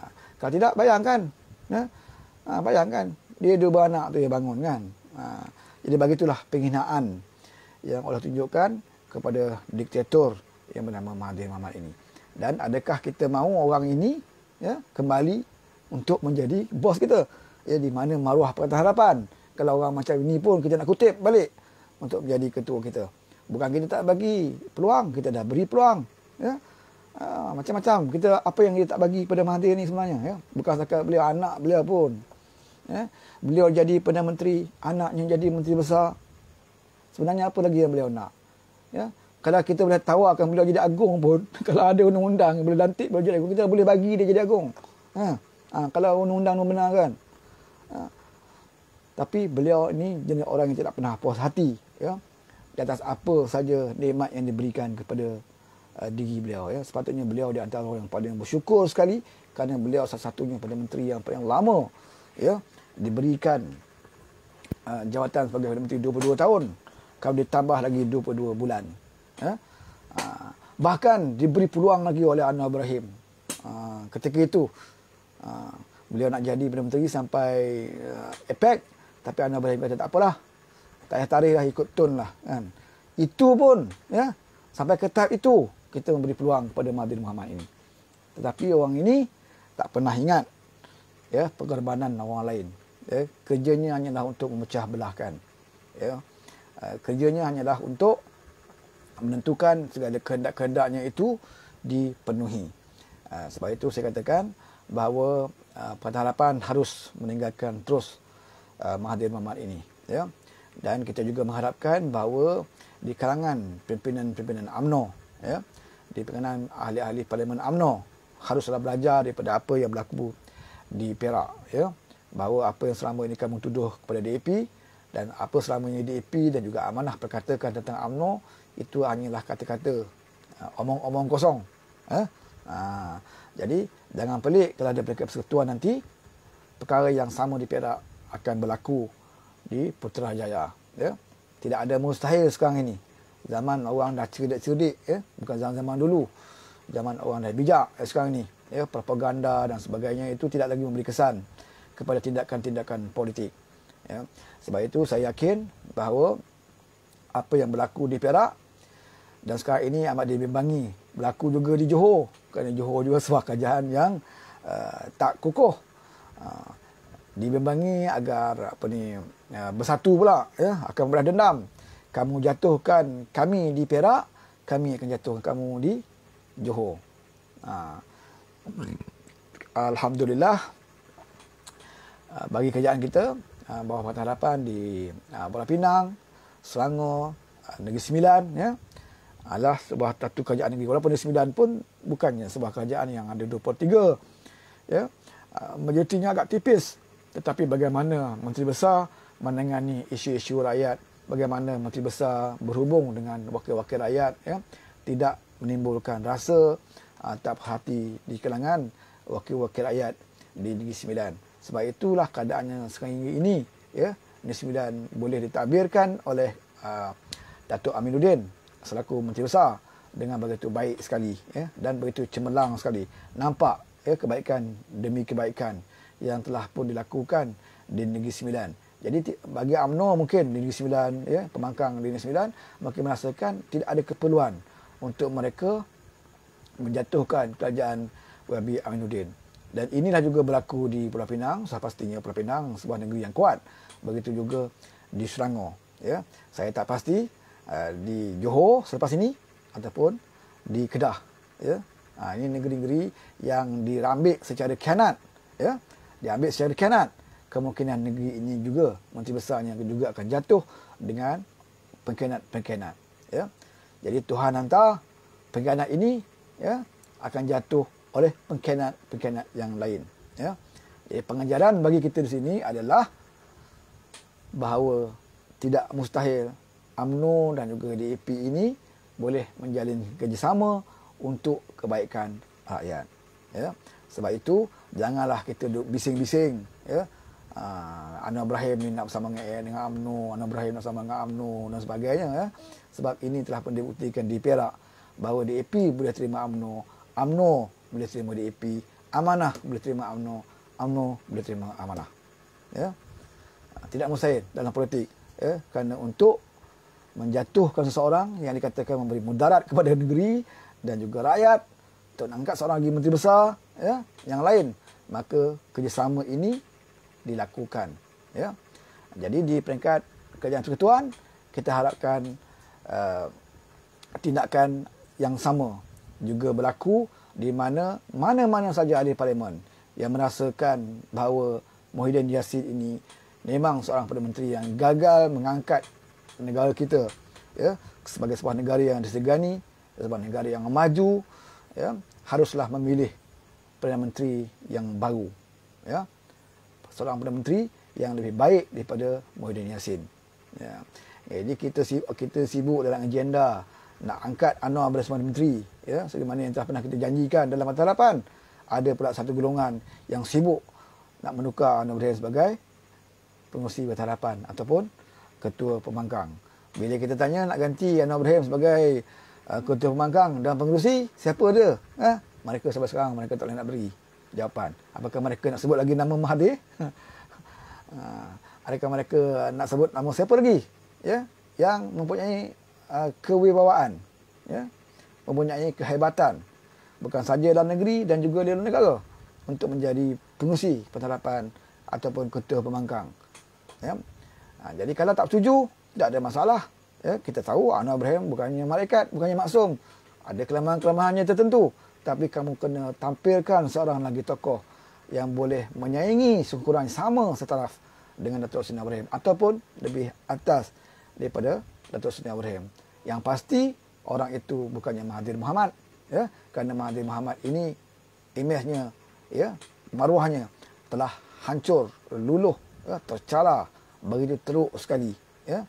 S1: kalau tidak bayangkan ya. Ha, bayangkan dia dua anak tu dia bangun kan. Ha, jadi begitulah penghinaan yang Allah tunjukkan kepada diktator yang bernama Mahathir Mohamad ini. Dan adakah kita mahu orang ini ya, kembali untuk menjadi bos kita. Ya, di mana maruah Pakatan Harapan. Kalau orang macam ini pun kita nak kutip balik untuk menjadi ketua kita. Bukan kita tak bagi peluang, kita dah beri peluang. Ya. Ha, macam-macam kita apa yang kita tak bagi pada Mahathir ni sebenarnya ya. Bukan sekadar beliau anak beliau pun. Ya. Beliau jadi Perdana Menteri, anaknya jadi Menteri Besar. Sebenarnya apa lagi yang beliau nak? Ya. Kalau kita boleh tawarkan beliau jadi agung pun, kalau ada undang-undang boleh lantik beliau jadi agung, kita boleh bagi dia jadi agung. Ha. Ha, kalau undang-undang tu benar kan. Ha. Tapi beliau ini jenis orang yang tidak pernah puas hati. Ya. Di atas apa saja nikmat yang diberikan kepada uh, diri beliau. Ya. Sepatutnya beliau di antara orang yang paling bersyukur sekali. Kerana beliau salah satunya pada menteri yang paling lama. Ya. Diberikan uh, jawatan sebagai Perdana menteri 22 tahun. Kalau ditambah lagi 22 bulan. Ya. Ha. Bahkan diberi peluang lagi oleh Anwar Ibrahim. Ha. ketika itu Ah, beliau nak jadi Perdana Menteri sampai uh, APEC tapi anak boleh kata tak apalah. Tak payah tarikh lah ikut tone lah kan. Itu pun ya sampai ke tahap itu kita memberi peluang kepada Mahathir Muhammad ini. Tetapi orang ini tak pernah ingat ya pengorbanan orang lain. Ya, kerjanya hanyalah untuk memecah belahkan. Ya. Uh, kerjanya hanyalah untuk menentukan segala kehendak-kehendaknya itu dipenuhi. Uh, sebab itu saya katakan, bahawa uh, Pantai harus meninggalkan terus uh, Mahathir Mohamad ini ya dan kita juga mengharapkan bahawa di kalangan pimpinan-pimpinan AMNO ya di kalangan ahli-ahli parlimen AMNO haruslah belajar daripada apa yang berlaku di Perak ya bahawa apa yang selama ini kamu tuduh kepada DAP dan apa selama ini DAP dan juga amanah perkatakan tentang AMNO itu hanyalah kata-kata uh, omong-omong kosong eh? Ha, jadi Jangan pelik kalau ada mereka persekutuan nanti, perkara yang sama di Perak akan berlaku di Putrajaya. Ya? Tidak ada mustahil sekarang ini. Zaman orang dah cerdik-cerdik, ya? bukan zaman-zaman dulu. Zaman orang dah bijak ya, sekarang ini. Ya? Propaganda dan sebagainya itu tidak lagi memberi kesan kepada tindakan-tindakan politik. Ya? Sebab itu saya yakin bahawa apa yang berlaku di Perak dan sekarang ini amat dibimbangi berlaku juga di Johor kerana Johor juga sebuah kerajaan yang uh, tak kukuh uh, ah, dibimbangi agar apa ni uh, bersatu pula ya akan berada dendam kamu jatuhkan kami di Perak kami akan jatuhkan kamu di Johor uh, Alhamdulillah uh, bagi kerajaan kita uh, bawah Pantai Harapan di uh, Bola Pinang Selangor uh, Negeri Sembilan ya adalah sebuah satu kerajaan negeri. Walaupun di Sembilan pun bukannya sebuah kerajaan yang ada 23. Ya. Ah, majoritinya agak tipis. Tetapi bagaimana Menteri Besar menangani isu-isu rakyat, bagaimana Menteri Besar berhubung dengan wakil-wakil rakyat, ya, tidak menimbulkan rasa ah, tak hati di kalangan wakil-wakil rakyat di Negeri Sembilan. Sebab itulah keadaannya sekarang ini. Ya, Negeri Sembilan boleh ditabirkan oleh uh, Datuk Aminuddin selaku menteri besar dengan begitu baik sekali ya dan begitu cemerlang sekali nampak ya kebaikan demi kebaikan yang telah pun dilakukan di negeri Sembilan. Jadi bagi AMNO mungkin di negeri Sembilan ya pemangkang di negeri Sembilan mungkin merasakan tidak ada keperluan untuk mereka menjatuhkan kerajaan Wabi Aminuddin. Dan inilah juga berlaku di Pulau Pinang, sudah pastinya Pulau Pinang sebuah negeri yang kuat. Begitu juga di Selangor. Ya. Saya tak pasti, Eh, di Johor selepas ini ataupun di Kedah ya ha, ini negeri-negeri yang dirambik secara kianat ya diambil secara kianat kemungkinan negeri ini juga menteri besarnya juga akan jatuh dengan pengkhianat-pengkhianat ya jadi Tuhan hantar pengkhianat ini ya akan jatuh oleh pengkhianat-pengkhianat yang lain ya jadi pengajaran bagi kita di sini adalah bahawa tidak mustahil UMNO dan juga DAP ini boleh menjalin kerjasama untuk kebaikan rakyat. Ya. Sebab itu janganlah kita duduk bising-bising ya. Uh, Anwar Ibrahim ni nak bersama dengan dengan UMNO, Anwar Ibrahim nak bersama dengan UMNO dan sebagainya ya. Sebab ini telah pun dibuktikan di Perak bahawa DAP boleh terima UMNO, UMNO boleh terima DAP, Amanah boleh terima UMNO, UMNO boleh terima Amanah. Ya. Ah, tidak mustahil dalam politik ya kerana untuk menjatuhkan seseorang yang dikatakan memberi mudarat kepada negeri dan juga rakyat untuk angkat seorang lagi menteri besar ya yang lain maka kerjasama ini dilakukan ya jadi di peringkat kerajaan persekutuan kita harapkan uh, tindakan yang sama juga berlaku di mana mana-mana saja ahli parlimen yang merasakan bahawa Muhyiddin Yassin ini memang seorang perdana menteri yang gagal mengangkat negara kita ya sebagai sebuah negara yang disegani sebuah negara yang maju ya haruslah memilih perdana menteri yang baru ya seorang perdana menteri yang lebih baik daripada Muhyiddin Yassin ya eh, jadi kita kita sibuk dalam agenda nak angkat Anwar Abdul sebagai menteri ya sebagaimana yang telah pernah kita janjikan dalam mata harapan ada pula satu golongan yang sibuk nak menukar Anwar Abdul sebagai pengurusi mata harapan ataupun ketua pemangkang. Bila kita tanya nak ganti Anwar Ibrahim sebagai uh, ketua pemangkang dan pengurusi, siapa dia? Eh? Mereka sampai sekarang mereka tak boleh nak beri jawapan. Apakah mereka nak sebut lagi nama Mahathir? uh, adakah mereka nak sebut nama siapa lagi? Ya, yang mempunyai uh, kewibawaan, ya, mempunyai kehebatan bukan saja dalam negeri dan juga di luar negara untuk menjadi pengusi penerapan ataupun ketua pemangkang. Ya, Ha, jadi kalau tak setuju, tak ada masalah. Ya, kita tahu Anwar Ibrahim bukannya malaikat, bukannya maksum. Ada kelemahan-kelemahannya tertentu. Tapi kamu kena tampilkan seorang lagi tokoh yang boleh menyaingi sekurang sama setaraf dengan Dato' Sina Ibrahim ataupun lebih atas daripada Dato' Sina Ibrahim. Yang pasti orang itu bukannya Mahathir Muhammad. Ya, kerana Mahathir Muhammad ini imejnya, ya, maruahnya telah hancur, luluh, ya, tercalar bagi dia teruk sekali ya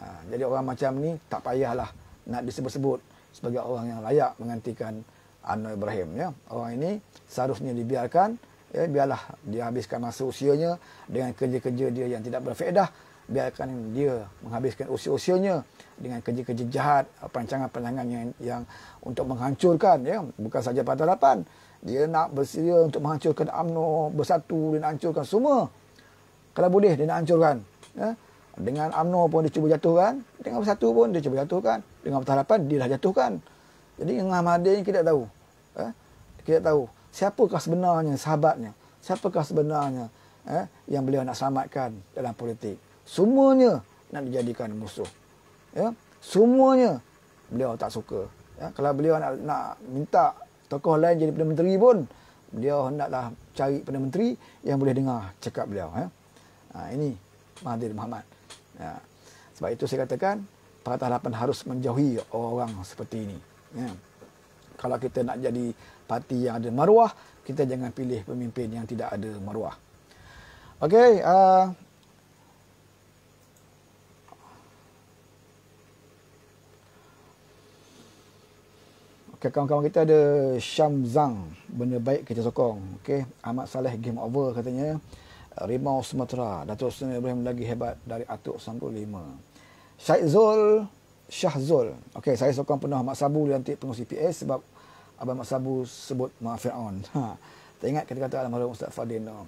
S1: ha, jadi orang macam ni tak payahlah nak disebut-sebut sebagai orang yang layak menggantikan Anwar Ibrahim ya orang ini seharusnya dibiarkan ya biarlah dia habiskan masa usianya dengan kerja-kerja dia yang tidak berfaedah biarkan dia menghabiskan usia-usianya dengan kerja-kerja jahat perancangan-perancangan yang, yang untuk menghancurkan ya bukan saja pada 8 dia nak bersedia untuk menghancurkan UMNO bersatu dan hancurkan semua kalau boleh dia nak hancurkan ya? dengan amno pun dia cuba jatuhkan dengan bersatu pun dia cuba jatuhkan dengan pertahanan dia dah jatuhkan jadi dengan Mahathir ni kita tak tahu eh? kita tak tahu siapakah sebenarnya sahabatnya siapakah sebenarnya eh, yang beliau nak selamatkan dalam politik semuanya nak dijadikan musuh ya? semuanya beliau tak suka ya? kalau beliau nak, nak minta tokoh lain jadi Perdana Menteri pun beliau hendaklah cari Perdana Menteri yang boleh dengar cakap beliau Eh? Ha, ini Mahathir Muhammad. Ya. Sebab itu saya katakan, para Harapan harus menjauhi orang-orang seperti ini. Ya. Kalau kita nak jadi parti yang ada maruah, kita jangan pilih pemimpin yang tidak ada maruah. Okey, uh, ah. Okay, kawan-kawan kita ada Syam Benda baik kita sokong. Okay. Ahmad Saleh game over katanya. Rimau Sumatera, Datuk Sultan Ibrahim lagi hebat dari Atuk Sanggul 5. Syed Zul, Syah Zul. Okey, saya sokong penuh Mak Sabu nanti pengurus e PS sebab Abang Mak Sabu sebut Mak Fir'aun. Ha. Tak ingat kata-kata Almarhum Ustaz Fadil. No.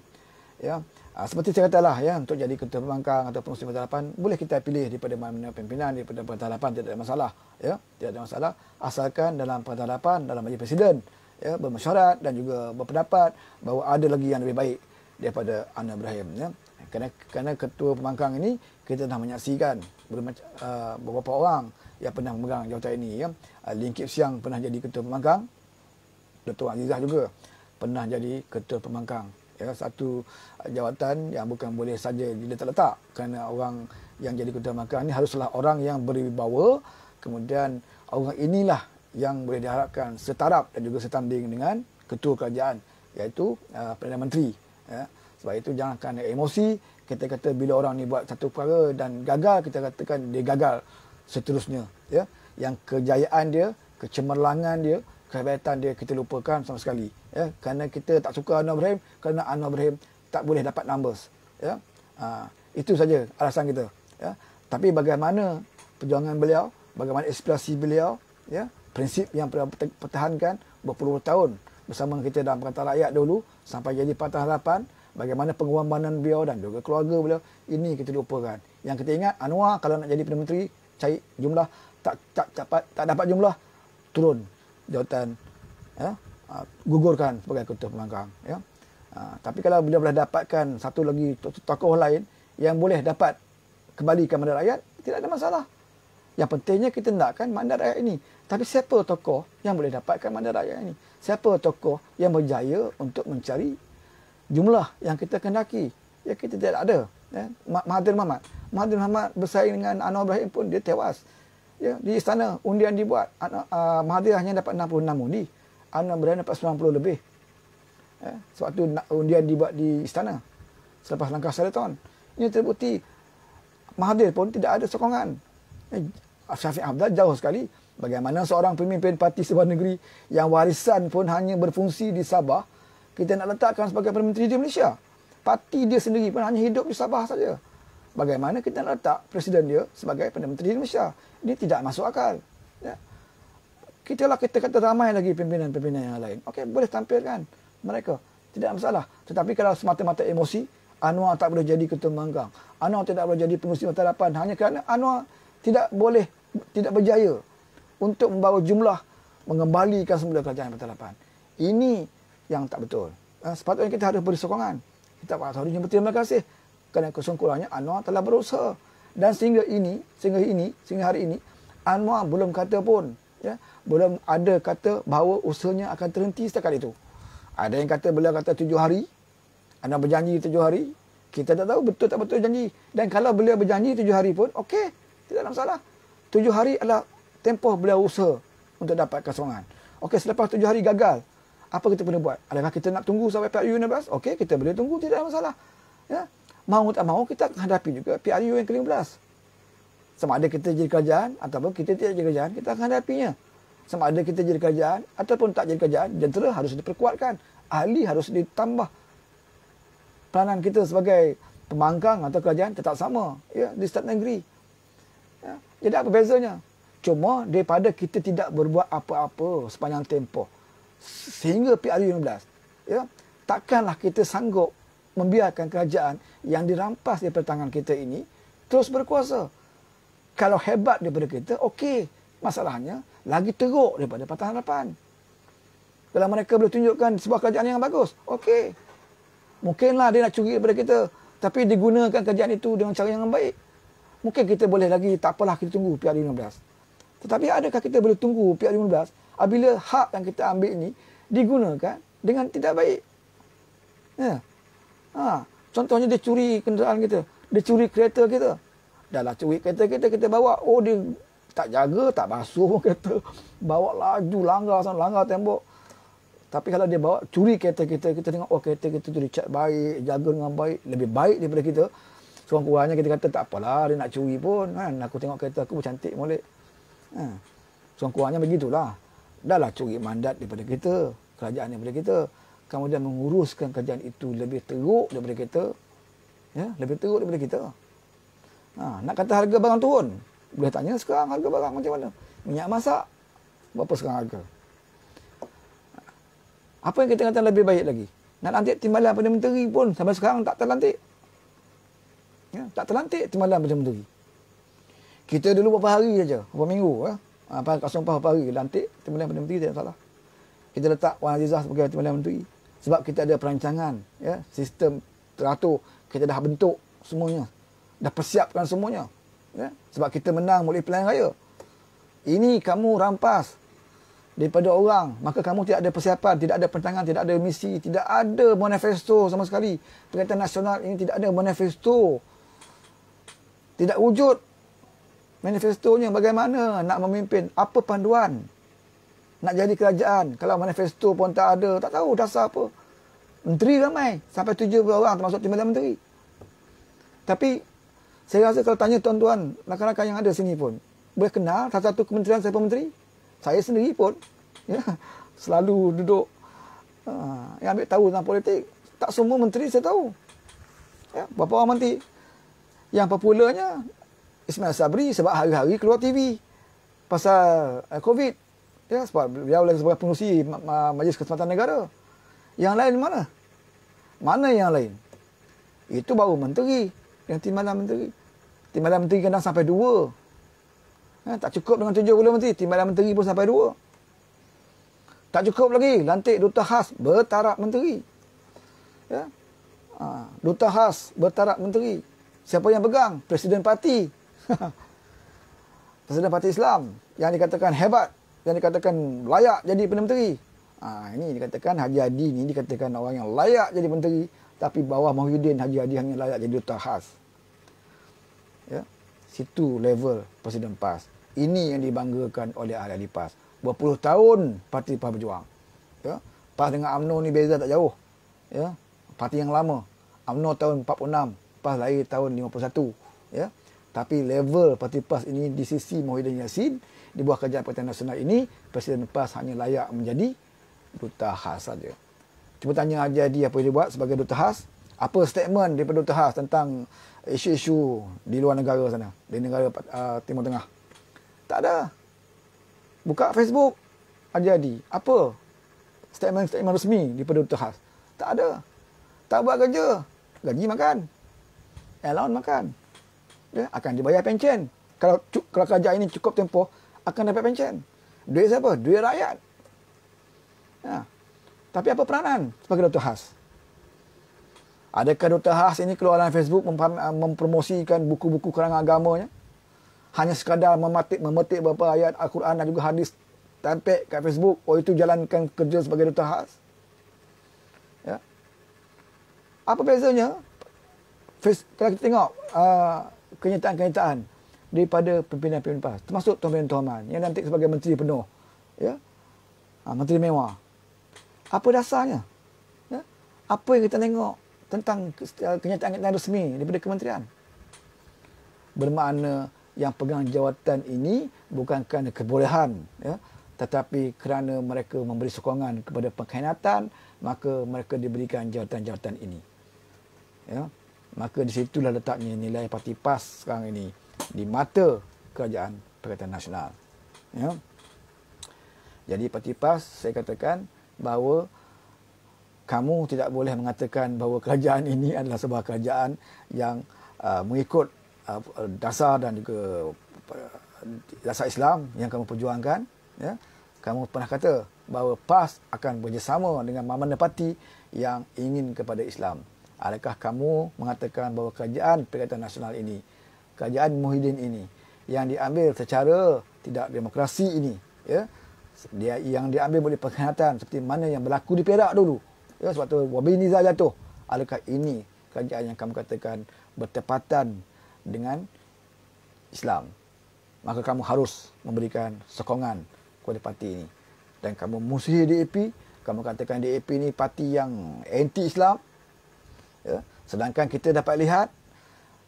S1: Ya. Ha, seperti saya katalah, ya, untuk jadi ketua pembangkang atau pengurus Sumatera 8, boleh kita pilih daripada mana pimpinan daripada Pantai 8, tidak ada masalah. Ya. Tidak ada masalah. Asalkan dalam Pantai 8, dalam Majlis Presiden, ya, bermasyarat dan juga berpendapat bahawa ada lagi yang lebih baik daripada Anwar Ibrahim ya. Kerana, kerana ketua pemangkang ini kita dah menyaksikan uh, beberapa orang yang pernah memegang jawatan ini ya. Uh, Lin Kip Siang pernah jadi ketua pemangkang. Dato' Azizah juga pernah jadi ketua pemangkang. Ya, satu uh, jawatan yang bukan boleh saja diletak-letak kerana orang yang jadi ketua pemangkang ini haruslah orang yang berwibawa kemudian orang inilah yang boleh diharapkan setarap dan juga setanding dengan ketua kerajaan iaitu uh, Perdana Menteri ya. Sebab itu jangan kena emosi kita kata bila orang ni buat satu perkara dan gagal kita katakan dia gagal seterusnya ya. Yang kejayaan dia, kecemerlangan dia, kehebatan dia kita lupakan sama sekali ya. Kerana kita tak suka Anwar Ibrahim kerana Anwar Ibrahim tak boleh dapat numbers ya. Ha, itu saja alasan kita ya. Tapi bagaimana perjuangan beliau, bagaimana aspirasi beliau ya, prinsip yang pertahankan berpuluh tahun bersama kita dalam perkataan rakyat dulu sampai jadi patah harapan bagaimana pengorbanan beliau dan juga keluarga beliau ini kita lupakan yang kita ingat Anwar kalau nak jadi Perdana Menteri cari jumlah tak tak dapat tak dapat jumlah turun jawatan ya uh, gugurkan sebagai ketua pemangkang ya uh, tapi kalau beliau boleh dapatkan satu lagi tokoh lain yang boleh dapat kembali kepada rakyat tidak ada masalah yang pentingnya kita nakkan mandat rakyat ini tapi siapa tokoh yang boleh dapatkan mandat rakyat ini siapa tokoh yang berjaya untuk mencari jumlah yang kita kendaki. Ya kita tidak ada. Ya, Mahathir Muhammad. Mahathir Muhammad bersaing dengan Anwar Ibrahim pun dia tewas. Ya, di istana undian dibuat. uh, Mahathir hanya dapat 66 undi. Anwar Ibrahim dapat 90 lebih. Ya, sebab tu undian dibuat di istana. Selepas langkah Saraton. Ini terbukti Mahathir pun tidak ada sokongan. Ya, Syafiq Abdal jauh sekali. Bagaimana seorang pemimpin parti sebuah negeri yang warisan pun hanya berfungsi di Sabah, kita nak letakkan sebagai Perdana Menteri di Malaysia. Parti dia sendiri pun hanya hidup di Sabah saja. Bagaimana kita nak letak presiden dia sebagai Perdana Menteri di Malaysia? Ini tidak masuk akal. Ya. Kita lah kita kata ramai lagi pimpinan-pimpinan yang lain. Okey, boleh tampilkan mereka. Tidak masalah. Tetapi kalau semata-mata emosi, Anwar tak boleh jadi ketua manggang. Anwar tidak boleh jadi pengusaha mata hanya kerana Anwar tidak boleh, tidak berjaya untuk membawa jumlah mengembalikan semula kerajaan Pertama Lapan. Ini yang tak betul. Ha, sepatutnya kita harus beri sokongan. Kita harus berterima kasih kerana kesungguhannya Anwar telah berusaha. Dan sehingga ini, sehingga ini, sehingga hari ini, Anwar belum kata pun, ya, belum ada kata bahawa usahanya akan terhenti setakat itu. Ada yang kata beliau kata tujuh hari, anda berjanji tujuh hari, kita tak tahu betul tak betul janji. Dan kalau beliau berjanji tujuh hari pun, okey, tidak ada masalah. Tujuh hari adalah tempoh beliau usaha untuk dapat kesorangan. Okey, selepas tujuh hari gagal, apa kita perlu buat? Adakah kita nak tunggu sampai PRU yang ke Okey, kita boleh tunggu, tidak ada masalah. Ya? Mau tak mau, kita akan hadapi juga PRU yang ke-15. Sama ada kita jadi kerajaan ataupun kita tidak jadi kerajaan, kita akan hadapinya. Sama ada kita jadi kerajaan ataupun tak jadi kerajaan, jentera harus diperkuatkan. Ahli harus ditambah. Peranan kita sebagai pemangkang atau kerajaan tetap sama ya, di setiap negeri. Ya? Jadi apa bezanya? cuma daripada kita tidak berbuat apa-apa sepanjang tempoh sehingga PRU 15 ya takkanlah kita sanggup membiarkan kerajaan yang dirampas daripada tangan kita ini terus berkuasa kalau hebat daripada kita okey masalahnya lagi teruk daripada patah harapan kalau mereka boleh tunjukkan sebuah kerajaan yang bagus okey mungkinlah dia nak curi daripada kita tapi digunakan kerajaan itu dengan cara yang baik mungkin kita boleh lagi tak apalah kita tunggu PRU 15 tetapi adakah kita boleh tunggu pihak 15 apabila hak yang kita ambil ini digunakan dengan tidak baik? Ya. Ha. Contohnya dia curi kenderaan kita. Dia curi kereta kita. Dah lah curi kereta kita, kita bawa. Oh dia tak jaga, tak basuh kereta. Bawa laju, langgar sana, langgar tembok. Tapi kalau dia bawa curi kereta kita, kita tengok, oh kereta kita curi cat baik, jaga dengan baik, lebih baik daripada kita. Sekurang-kurangnya kita kata, tak apalah, dia nak curi pun. Kan? Aku tengok kereta aku pun cantik molek. Ha. Soal kurangnya begitulah. Dahlah curi mandat daripada kita, kerajaan daripada kita. Kemudian menguruskan kerajaan itu lebih teruk daripada kita. Ya, lebih teruk daripada kita. Ha, nak kata harga barang turun? Boleh tanya sekarang harga barang macam mana? Minyak masak? Berapa sekarang harga? Apa yang kita kata lebih baik lagi? Nak lantik timbalan pada menteri pun sampai sekarang tak terlantik. Ya, tak terlantik timbalan pada menteri. Kita dulu berapa hari saja, berapa minggu. Eh? Ya. Apa kat sumpah berapa hari, lantik, timbalan Perdana Menteri, tak salah. Kita letak Wan Azizah sebagai timbalan Menteri. Sebab kita ada perancangan, ya, sistem teratur, kita dah bentuk semuanya. Dah persiapkan semuanya. Ya? Sebab kita menang mulai pelayan raya. Ini kamu rampas daripada orang, maka kamu tidak ada persiapan, tidak ada pertangan, tidak ada misi, tidak ada manifesto sama sekali. Perkaitan nasional ini tidak ada manifesto. Tidak wujud manifestonya bagaimana nak memimpin apa panduan nak jadi kerajaan kalau manifesto pun tak ada tak tahu dasar apa menteri ramai sampai 70 orang termasuk timbalan menteri tapi saya rasa kalau tanya tuan-tuan rakan-rakan yang ada sini pun boleh kenal satu satu kementerian siapa menteri saya sendiri pun ya, selalu duduk uh, ah, yang ambil tahu tentang politik tak semua menteri saya tahu ya, berapa orang menteri yang popularnya Ismail Sabri sebab hari-hari keluar TV pasal uh, COVID. Ya, sebab beliau lagi sebagai pengurusi Majlis kesempatan Negara. Yang lain mana? Mana yang lain? Itu baru menteri. Yang timbalan menteri. Timbalan menteri kadang sampai dua. Ha, tak cukup dengan tujuh bulan menteri. Timbalan menteri pun sampai dua. Tak cukup lagi. Lantik duta khas bertarak menteri. Ya? Ha, duta khas bertarak menteri. Siapa yang pegang? Presiden parti. Presiden Parti Islam yang dikatakan hebat, yang dikatakan layak jadi Perdana Menteri. Ha, ini dikatakan Haji Hadi ini dikatakan orang yang layak jadi menteri tapi bawah Mahyudin Haji Hadi hanya layak jadi duta khas. Ya. Situ level Presiden PAS. Ini yang dibanggakan oleh ahli-ahli PAS. Berpuluh tahun parti PAS berjuang. Ya. PAS dengan UMNO ni beza tak jauh. Ya. Parti yang lama. UMNO tahun 46, PAS lahir tahun 51. Ya. Tapi level parti PAS ini di sisi Mohidin Yassin, di bawah kerajaan Pertahanan Nasional ini, Presiden PAS hanya layak menjadi Duta Khas saja. Cuba tanya aja dia apa dia buat sebagai Duta Khas. Apa statement daripada Duta Khas tentang isu-isu di luar negara sana, di negara uh, Timur Tengah? Tak ada. Buka Facebook, aja di. Apa statement-statement resmi daripada Duta Khas? Tak ada. Tak buat kerja. Gaji makan. Allowance makan ya, akan dibayar pencen. Kalau kalau kerajaan ini cukup tempoh, akan dapat pencen. Duit siapa? Duit rakyat. Ya. Tapi apa peranan sebagai Dr. Haas? Adakah Dr. Haas ini keluar dalam Facebook eh, mempromosikan buku-buku kerangan agamanya? Hanya sekadar mematik, memetik beberapa ayat Al-Quran dan juga hadis tempek kat Facebook. Oh itu jalankan kerja sebagai Dr. Haas. Ya. Apa bezanya? kalau kita tengok ah, kenyataan-kenyataan daripada pimpinan-pimpinan PAS termasuk Tuan Ben Tuan yang nanti sebagai menteri penuh ya ha, menteri mewah apa dasarnya ya? apa yang kita tengok tentang eh, kenyataan-kenyataan resmi daripada kementerian bermakna yang pegang jawatan ini bukan kerana kebolehan ya tetapi kerana mereka memberi sokongan kepada pengkhianatan maka mereka diberikan jawatan-jawatan ini ya maka di situlah letaknya nilai parti PAS sekarang ini di mata kerajaan Perikatan Nasional. Ya. Jadi parti PAS saya katakan bahawa kamu tidak boleh mengatakan bahawa kerajaan ini adalah sebuah kerajaan yang uh, mengikut uh, dasar dan juga uh, dasar Islam yang kamu perjuangkan. Ya. Kamu pernah kata bahawa PAS akan bekerjasama dengan mana-mana parti yang ingin kepada Islam adakah kamu mengatakan bahawa kerajaan Perikatan Nasional ini, kerajaan Muhyiddin ini yang diambil secara tidak demokrasi ini, ya, dia yang diambil oleh perkhidmatan seperti mana yang berlaku di Perak dulu. Ya, sebab tu Wabi Niza jatuh. Adakah ini kerajaan yang kamu katakan bertepatan dengan Islam? Maka kamu harus memberikan sokongan kepada parti ini. Dan kamu musuhi DAP, kamu katakan DAP ini parti yang anti-Islam, ya. Sedangkan kita dapat lihat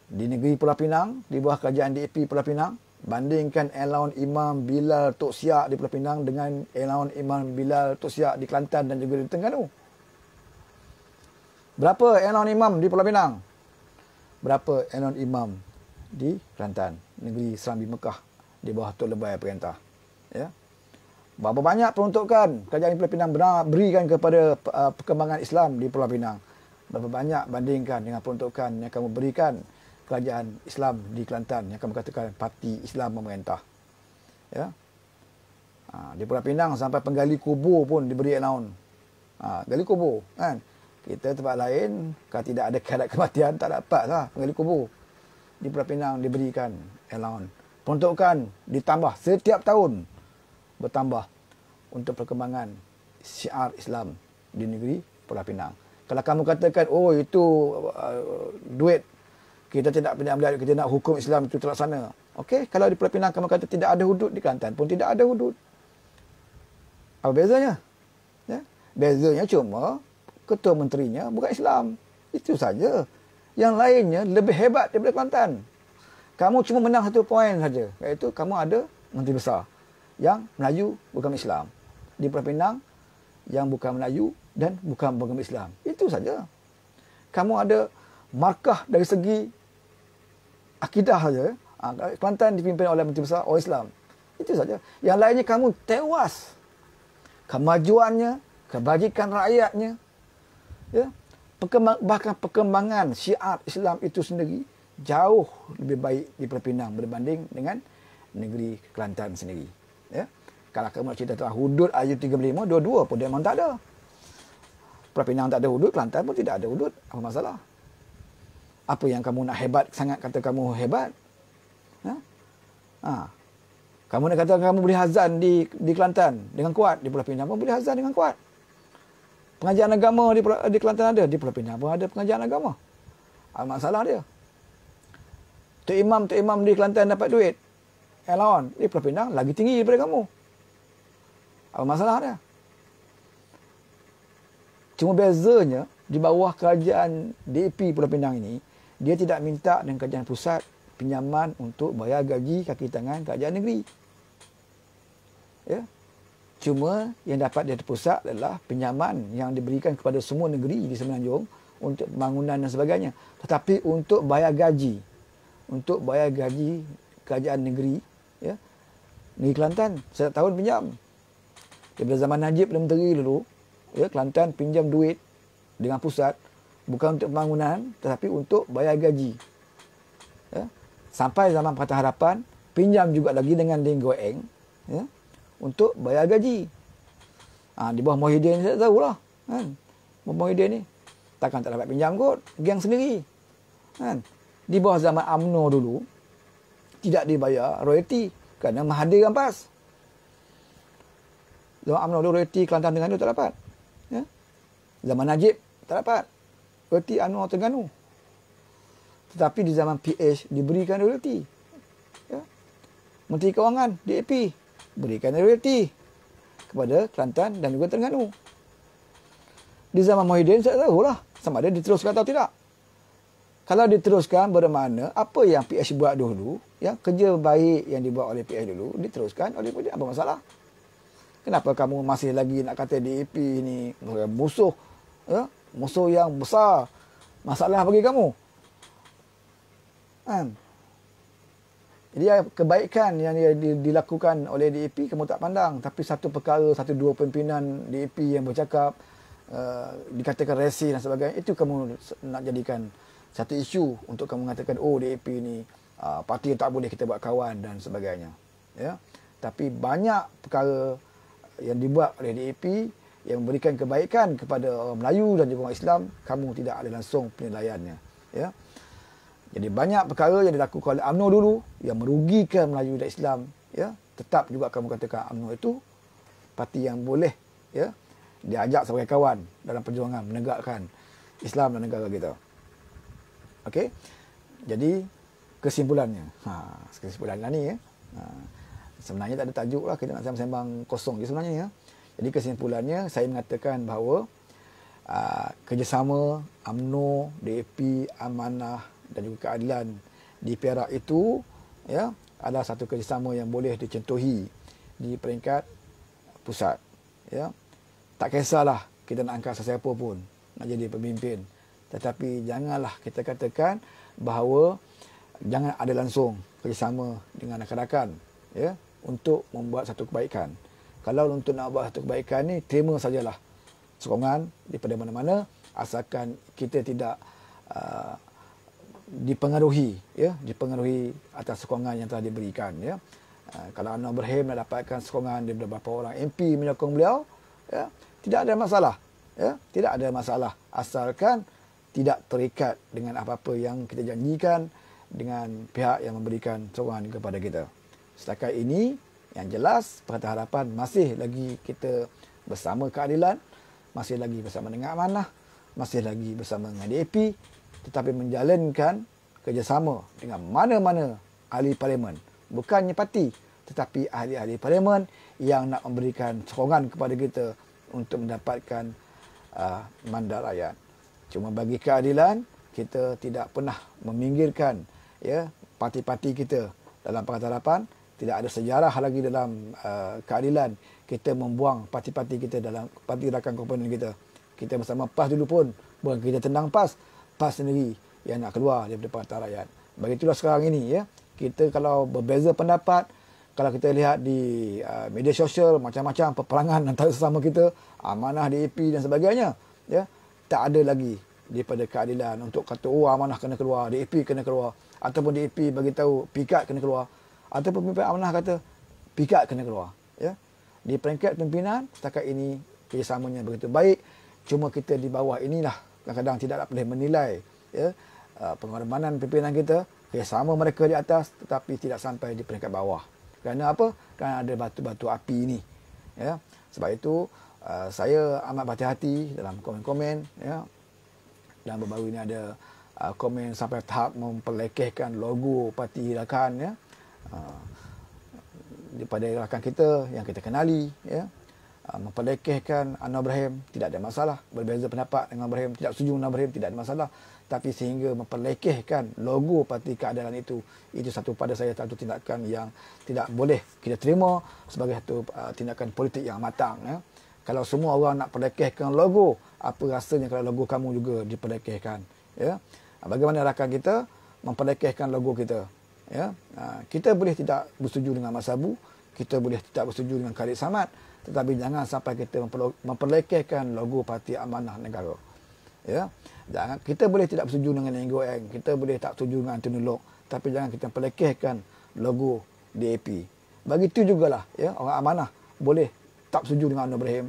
S1: di negeri Pulau Pinang, di bawah kerajaan DAP Pulau Pinang, bandingkan Elaun Imam Bilal Tok Siak di Pulau Pinang dengan Elaun Imam Bilal Tok Siak di Kelantan dan juga di Terengganu. Berapa Elaun Imam di Pulau Pinang? Berapa Elaun Imam di Kelantan, negeri Serambi Mekah di bawah Tok Lebai Perintah? Ya. Berapa banyak peruntukan kerajaan Pulau Pinang berikan kepada uh, perkembangan Islam di Pulau Pinang? berapa banyak bandingkan dengan peruntukan yang kamu berikan kerajaan Islam di Kelantan yang kamu katakan parti Islam memerintah. Ya. Ha, di Pulau Pinang sampai penggali kubur pun diberi allowance. Ha, gali kubur kan. Kita tempat lain kalau tidak ada kehadap kematian tak dapat lah penggali kubur. Di Pulau Pinang diberikan allowance. Peruntukan ditambah setiap tahun bertambah untuk perkembangan syiar Islam di negeri Pulau Pinang. Kalau kamu katakan, oh itu uh, duit, kita tidak pernah melihat, kita nak hukum Islam itu terlaksana. Okey, kalau di Pulau Pinang kamu kata tidak ada hudud di Kelantan pun tidak ada hudud. Apa bezanya? Ya? Bezanya cuma ketua menterinya bukan Islam. Itu saja. Yang lainnya lebih hebat daripada Kelantan. Kamu cuma menang satu poin saja. Iaitu kamu ada menteri besar yang Melayu bukan Islam. Di Pulau Pinang, yang bukan Melayu dan bukan beragama Islam. Itu saja. Kamu ada markah dari segi akidah saja. Ah, Kelantan dipimpin oleh Menteri Besar orang Islam. Itu saja. Yang lainnya kamu tewas. Kemajuannya, kebajikan rakyatnya, ya, perkembang, bahkan perkembangan syiar Islam itu sendiri jauh lebih baik di Pinang berbanding dengan negeri Kelantan sendiri. Ya. Kalau kamu nak cerita tentang hudud ayat 35, dua-dua pun dia memang tak ada. Pulau Pinang tak ada hudud, Kelantan pun tidak ada hudud. Apa masalah? Apa yang kamu nak hebat sangat kata kamu hebat? Ha? ha. Kamu nak kata kamu boleh hazan di di Kelantan dengan kuat, di Pulau Pinang pun boleh hazan dengan kuat. Pengajian agama di, di Kelantan ada, di Pulau Pinang pun ada pengajian agama. Apa masalah dia? Tok Imam, Tok Imam di Kelantan dapat duit. Elon, di Pulau Pinang lagi tinggi daripada kamu apa masalah dia? Cuma bezanya di bawah kerajaan DP Pulau Pinang ini, dia tidak minta dengan kerajaan pusat pinjaman untuk bayar gaji kaki tangan kerajaan negeri. Ya. Cuma yang dapat dari pusat adalah pinjaman yang diberikan kepada semua negeri di Semenanjung untuk pembangunan dan sebagainya. Tetapi untuk bayar gaji, untuk bayar gaji kerajaan negeri, ya, negeri Kelantan, setiap tahun pinjam daripada zaman Najib Perdana Menteri dulu, ya, Kelantan pinjam duit dengan pusat bukan untuk pembangunan tetapi untuk bayar gaji. Ya. Sampai zaman Pakatan Harapan, pinjam juga lagi dengan Ling eng ya, untuk bayar gaji. Ha, di bawah Mohidin saya tahu lah. Kan? Mohidin ni takkan tak dapat pinjam kot. Geng sendiri. Kan? Di bawah zaman UMNO dulu, tidak dibayar royalti kerana Mahathir rampas. Zaman UMNO dulu roti Kelantan Terengganu tak dapat. Ya? Zaman Najib tak dapat. Reti UMNO Terengganu. Tetapi di zaman PH diberikan roti. Ya? Menteri Kewangan, DAP, berikan roti kepada Kelantan dan juga Terengganu. Di zaman Mohidin saya tahu lah sama ada diteruskan atau tidak. Kalau diteruskan bermakna apa yang PH buat dulu, ya, kerja baik yang dibuat oleh PH dulu diteruskan oleh Mohidin apa masalah? kenapa kamu masih lagi nak kata DAP ni musuh ya musuh yang besar masalah bagi kamu kan jadi ya, kebaikan yang dia dilakukan oleh DAP kamu tak pandang tapi satu perkara satu dua pimpinan DAP yang bercakap uh, dikatakan resi dan sebagainya itu kamu nak jadikan satu isu untuk kamu mengatakan oh DAP ni uh, parti tak boleh kita buat kawan dan sebagainya ya tapi banyak perkara yang dibuat oleh DAP yang memberikan kebaikan kepada orang Melayu dan juga orang Islam, kamu tidak ada langsung penilaiannya. Ya? Jadi banyak perkara yang dilakukan oleh UMNO dulu yang merugikan Melayu dan Islam, ya? tetap juga kamu katakan UMNO itu parti yang boleh ya? diajak sebagai kawan dalam perjuangan menegakkan Islam dan negara kita. Okey? Jadi kesimpulannya. Ha, kesimpulan ini. Ya? Ha sebenarnya tak ada tajuk lah kita nak sembang-sembang kosong je sebenarnya ya. jadi kesimpulannya saya mengatakan bahawa aa, ah, kerjasama UMNO DAP Amanah dan juga keadilan di Perak itu ya adalah satu kerjasama yang boleh dicentuhi di peringkat pusat ya tak kisahlah kita nak angkat sesiapa pun nak jadi pemimpin tetapi janganlah kita katakan bahawa jangan ada langsung kerjasama dengan rakan-rakan ya untuk membuat satu kebaikan. Kalau untuk nak buat satu kebaikan ni terima sajalah sokongan daripada mana-mana asalkan kita tidak uh, dipengaruhi ya dipengaruhi atas sokongan yang telah diberikan ya. Uh, kalau Anwar Ibrahim dah dapatkan sokongan daripada beberapa orang MP menyokong beliau ya tidak ada masalah ya tidak ada masalah asalkan tidak terikat dengan apa-apa yang kita janjikan dengan pihak yang memberikan sokongan kepada kita setakat ini yang jelas Pakatan Harapan masih lagi kita bersama keadilan masih lagi bersama dengan amanah masih lagi bersama dengan DAP tetapi menjalankan kerjasama dengan mana-mana ahli parlimen bukannya parti tetapi ahli-ahli parlimen yang nak memberikan sokongan kepada kita untuk mendapatkan uh, mandat rakyat cuma bagi keadilan kita tidak pernah meminggirkan ya parti-parti kita dalam Pakatan Harapan tidak ada sejarah lagi dalam uh, keadilan kita membuang parti-parti kita dalam parti rakan komponen kita. Kita bersama PAS dulu pun bukan kita tendang PAS, PAS sendiri yang nak keluar daripada Partai Rakyat. Begitulah sekarang ini ya. Kita kalau berbeza pendapat, kalau kita lihat di uh, media sosial macam-macam peperangan antara sesama kita, amanah DAP dan sebagainya, ya. Tak ada lagi daripada keadilan untuk kata oh amanah kena keluar, DAP kena keluar ataupun DAP bagi tahu PIKAT kena keluar atau pemimpin amanah kata pikat kena keluar ya di peringkat pimpinan setakat ini kerjasamanya begitu baik cuma kita di bawah inilah kadang-kadang tidak boleh menilai ya uh, pengorbanan pimpinan kita kerjasama mereka di atas tetapi tidak sampai di peringkat bawah kerana apa kerana ada batu-batu api ini ya sebab itu uh, saya amat berhati-hati dalam komen-komen ya dan baru-baru ini ada uh, komen sampai tahap memperlekehkan logo parti hilakan ya Ah. daripada rakan kita yang kita kenali ya ah, memperlekehkan Anwar Ibrahim tidak ada masalah berbeza pendapat dengan Ibrahim tidak setuju dengan Ibrahim tidak ada masalah tapi sehingga memperlekehkan logo parti keadilan itu itu satu pada saya satu tindakan yang tidak boleh kita terima sebagai satu ah, tindakan politik yang matang ya kalau semua orang nak perlekehkan logo apa rasanya kalau logo kamu juga diperlekehkan ya bagaimana rakan kita memperlekehkan logo kita ya ah, kita boleh tidak bersetuju dengan Masabu kita boleh tidak bersetuju dengan Khalid Samad tetapi jangan sampai kita memperlekehkan logo Parti Amanah Negara ya jangan kita boleh tidak bersetuju dengan Ngo Eng kita boleh tak setuju dengan Tun Lok tapi jangan kita memperlekehkan logo DAP bagi juga lah, ya orang Amanah boleh tak setuju dengan Anwar Ibrahim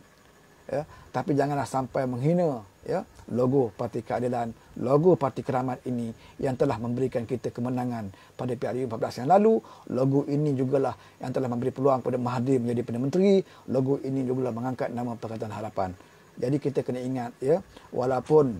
S1: ya tapi janganlah sampai menghina ya logo Parti Keadilan, logo Parti Keramat ini yang telah memberikan kita kemenangan pada PRU 14 yang lalu. Logo ini jugalah yang telah memberi peluang kepada Mahathir menjadi Perdana Menteri. Logo ini juga jugalah mengangkat nama Pakatan Harapan. Jadi kita kena ingat ya, walaupun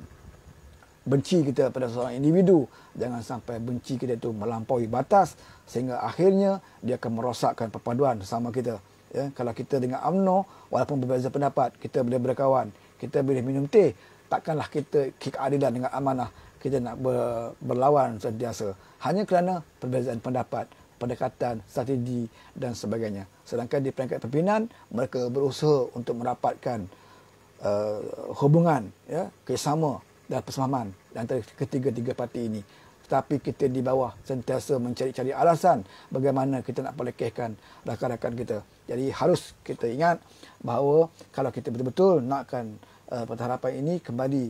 S1: benci kita pada seorang individu, jangan sampai benci kita itu melampaui batas sehingga akhirnya dia akan merosakkan perpaduan sama kita. Ya, kalau kita dengan UMNO, walaupun berbeza pendapat, kita boleh berkawan, kita boleh minum teh, takkanlah kita keadilan dengan amanah kita nak ber, berlawan sentiasa hanya kerana perbezaan pendapat pendekatan, strategi dan sebagainya. Sedangkan di peringkat pimpinan, mereka berusaha untuk merapatkan uh, hubungan, ya, kerjasama dan persamaan antara ketiga-tiga parti ini. Tetapi kita di bawah sentiasa mencari-cari alasan bagaimana kita nak pelekehkan rakan-rakan kita. Jadi harus kita ingat bahawa kalau kita betul-betul nakkan uh, eh, Harapan ini kembali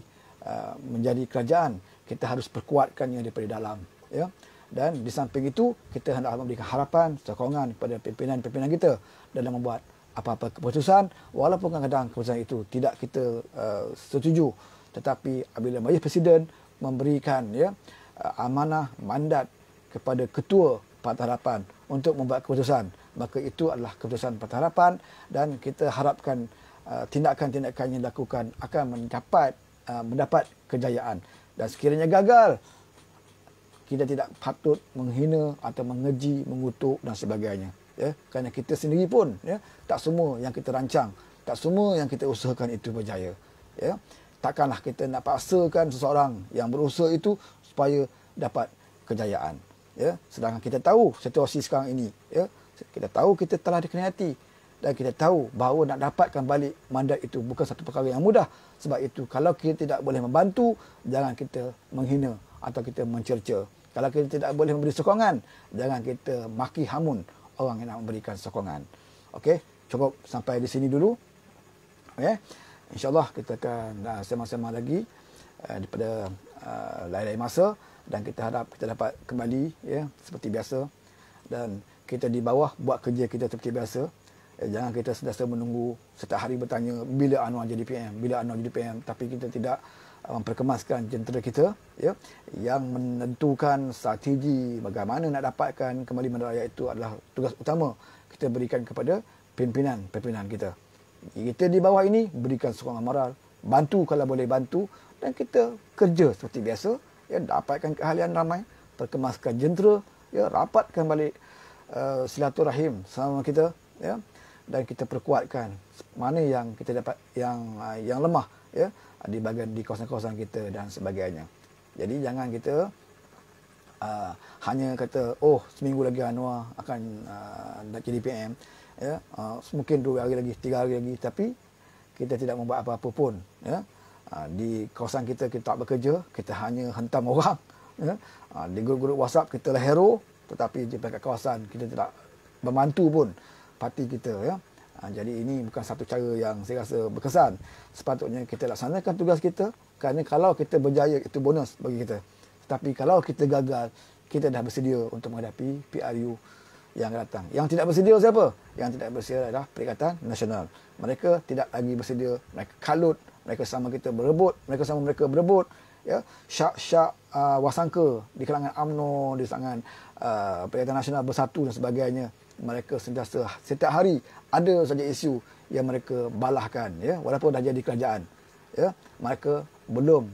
S1: eh, menjadi kerajaan, kita harus perkuatkannya daripada dalam. Ya? Dan di samping itu, kita hendak memberikan harapan, sokongan kepada pimpinan-pimpinan kita dalam membuat apa-apa keputusan walaupun kadang-kadang keputusan itu tidak kita uh, setuju tetapi apabila majlis presiden memberikan ya uh, amanah mandat kepada ketua Partai Harapan untuk membuat keputusan maka itu adalah keputusan Partai Harapan dan kita harapkan Uh, tindakan-tindakan yang dilakukan akan mendapat uh, mendapat kejayaan dan sekiranya gagal kita tidak patut menghina atau mengeji, mengutuk dan sebagainya ya kerana kita sendiri pun ya tak semua yang kita rancang tak semua yang kita usahakan itu berjaya ya takkanlah kita nak paksakan seseorang yang berusaha itu supaya dapat kejayaan ya sedangkan kita tahu situasi sekarang ini ya kita tahu kita telah dikhianati dan kita tahu bahawa nak dapatkan balik mandat itu bukan satu perkara yang mudah. Sebab itu kalau kita tidak boleh membantu, jangan kita menghina atau kita mencerca. Kalau kita tidak boleh memberi sokongan, jangan kita maki hamun orang yang nak memberikan sokongan. Okey, cukup sampai di sini dulu. Okay. InsyaAllah kita akan uh, ah, sama-sama lagi uh, daripada uh, lain-lain masa dan kita harap kita dapat kembali ya yeah, seperti biasa dan kita di bawah buat kerja kita seperti biasa Eh, jangan kita sentiasa menunggu setiap hari bertanya bila Anwar jadi PM, bila Anwar jadi PM. Tapi kita tidak memperkemaskan um, jentera kita ya yang menentukan strategi bagaimana nak dapatkan kembali mandat rakyat itu adalah tugas utama kita berikan kepada pimpinan pimpinan kita kita di bawah ini berikan sokongan moral bantu kalau boleh bantu dan kita kerja seperti biasa ya dapatkan keahlian ramai perkemaskan jentera ya rapatkan balik uh, silaturahim sama kita ya dan kita perkuatkan mana yang kita dapat yang ah, yang lemah ya ah, di bahagian di kawasan-kawasan kita dan sebagainya. Jadi jangan kita uh, hanya kata oh seminggu lagi Anwar akan nak uh, jadi PM ya uh, mungkin dua hari lagi tiga hari lagi tapi kita tidak membuat apa-apa pun ya uh, di kawasan kita kita tak bekerja kita hanya hentam orang ya uh, di grup-grup WhatsApp kita lah hero tetapi di peringkat kawasan kita tidak bermantu pun parti kita ya. Ha, jadi ini bukan satu cara yang saya rasa berkesan. Sepatutnya kita laksanakan tugas kita kerana kalau kita berjaya itu bonus bagi kita. Tetapi kalau kita gagal, kita dah bersedia untuk menghadapi PRU yang akan datang. Yang tidak bersedia siapa? Yang tidak bersedia adalah Perikatan Nasional. Mereka tidak lagi bersedia. Mereka kalut. Mereka sama kita berebut. Mereka sama mereka berebut. Ya, Syak-syak uh, wasangka di kalangan AMNO, di kalangan uh, Perikatan Nasional Bersatu dan sebagainya mereka sentiasa setiap hari ada saja isu yang mereka balahkan ya walaupun dah jadi kerajaan ya mereka belum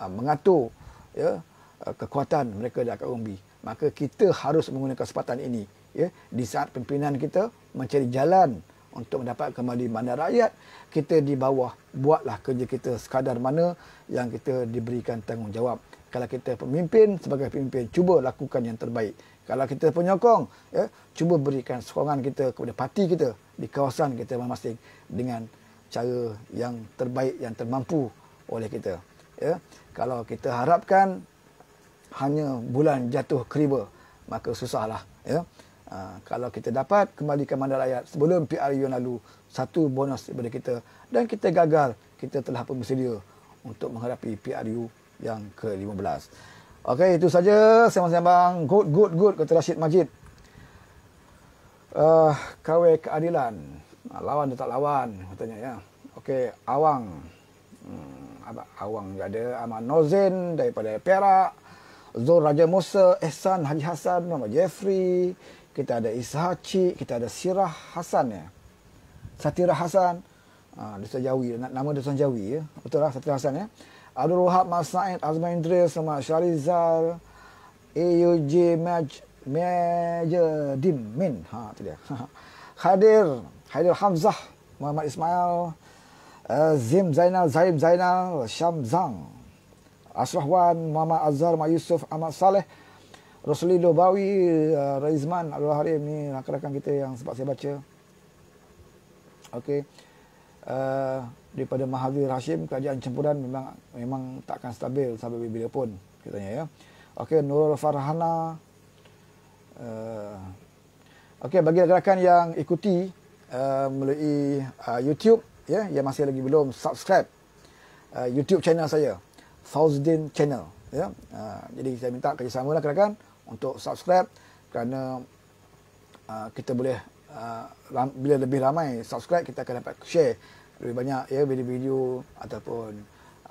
S1: uh, mengatur ya uh, kekuatan mereka dekat umbi maka kita harus menggunakan kesempatan ini ya di saat pimpinan kita mencari jalan untuk mendapat kembali mandat rakyat kita di bawah buatlah kerja kita sekadar mana yang kita diberikan tanggungjawab kalau kita pemimpin sebagai pemimpin cuba lakukan yang terbaik kalau kita penyokong, ya, cuba berikan sokongan kita kepada parti kita di kawasan kita masing-masing dengan cara yang terbaik yang termampu oleh kita. Ya. Kalau kita harapkan hanya bulan jatuh keriba, maka susahlah. Ya. Ha, kalau kita dapat kembalikan mandat rakyat sebelum PRU lalu, satu bonus daripada kita dan kita gagal, kita telah pun bersedia untuk menghadapi PRU yang ke-15. Okey, itu saja sembang-sembang. Good, good, good, kata Rashid Majid. Uh, ah, Kawai keadilan. Ah, lawan atau tak lawan, katanya ya. Okey, Awang. Hmm, Awang juga ada. Ahmad Nozin daripada Perak. Zul Raja Musa, Ehsan Haji Hasan, nama Jeffrey. Kita ada Isahci, kita ada Sirah Hasan ya. Satira Hasan. Uh, ah, Desa Jawi, nama Desa Jawi ya. Betul lah, Satira Hassan ya. Abdul Wahab Mas Said Azman Idris sama Syarizal AUJ Maj Major Dim Min ha tu dia Khadir Khadir Hamzah Muhammad Ismail eh, Zim Zainal Zaim Zainal Syamzang Asrahwan Muhammad Azhar Mak Yusuf Ahmad Saleh Rosli Dobawi uh, eh, Raizman Abdul Harim ni rakan-rakan kita yang sebab saya baca Okey uh, daripada Mahathir Hashim kerajaan campuran memang memang takkan stabil sampai bila pun katanya ya. Okey Nurul Farhana uh, Okey bagi gerakan yang ikuti uh, melalui uh, YouTube ya yeah, yang masih lagi belum subscribe uh, YouTube channel saya Fauzdin channel ya. Yeah. Uh, jadi saya minta kerjasama lah gerakan untuk subscribe kerana uh, kita boleh uh, bila lebih ramai subscribe kita akan dapat share lebih banyak ya video-video ataupun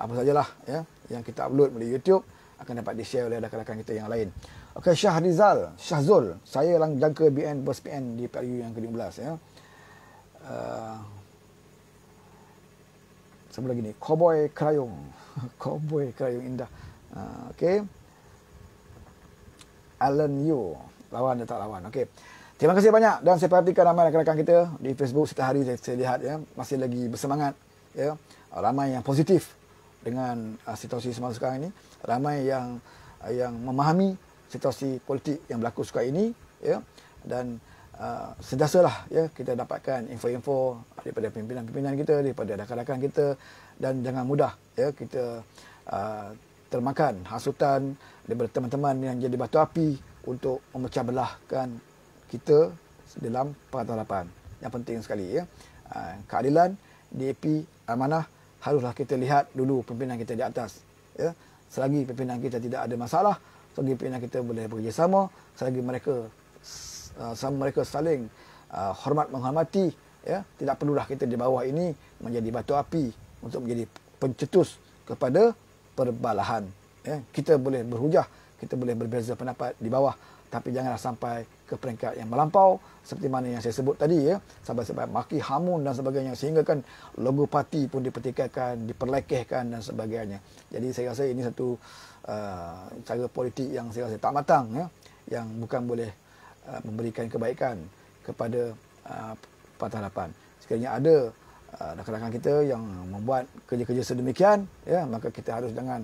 S1: apa sajalah ya yang kita upload melalui YouTube akan dapat di-share oleh rakan-rakan kita yang lain. Okey Syah Rizal, Syah Zul, saya lang jangka BN Bos PN di PRU yang ke-15 ya. Uh, eh, sama lagi ni, Cowboy Krayong. Cowboy Krayong indah. Uh, eh, okay. Alan Yu. Lawan atau tak lawan. Okay. Terima kasih banyak dan saya perhatikan ramai rakan-rakan kita di Facebook setiap hari saya, saya lihat ya masih lagi bersemangat ya ramai yang positif dengan uh, situasi semasa sekarang ini ramai yang uh, yang memahami situasi politik yang berlaku sekarang ini ya dan uh, sentiasalah ya kita dapatkan info-info daripada pimpinan-pimpinan kita daripada rakan-rakan kita dan jangan mudah ya kita uh, termakan hasutan daripada teman-teman yang jadi batu api untuk memecah belahkan kita dalam peraturan 8. Yang penting sekali ya. Ah, keadilan, DAP, amanah haruslah kita lihat dulu pimpinan kita di atas. Ya. Selagi pimpinan kita tidak ada masalah, selagi pimpinan kita boleh bekerjasama, selagi mereka sama ah, mereka saling uh, hormat menghormati, ya, tidak perlulah kita di bawah ini menjadi batu api untuk menjadi pencetus kepada perbalahan. Ya. Kita boleh berhujah, kita boleh berbeza pendapat di bawah, tapi janganlah sampai ke peringkat yang melampau seperti mana yang saya sebut tadi ya sampai-sampai maki hamun dan sebagainya sehingga kan logo parti pun dipertikaikan diperlekehkan dan sebagainya jadi saya rasa ini satu uh, cara politik yang saya rasa tak matang ya yang bukan boleh uh, memberikan kebaikan kepada uh, Pantai Harapan sekiranya ada uh, rakan-rakan kita yang membuat kerja-kerja sedemikian ya maka kita harus jangan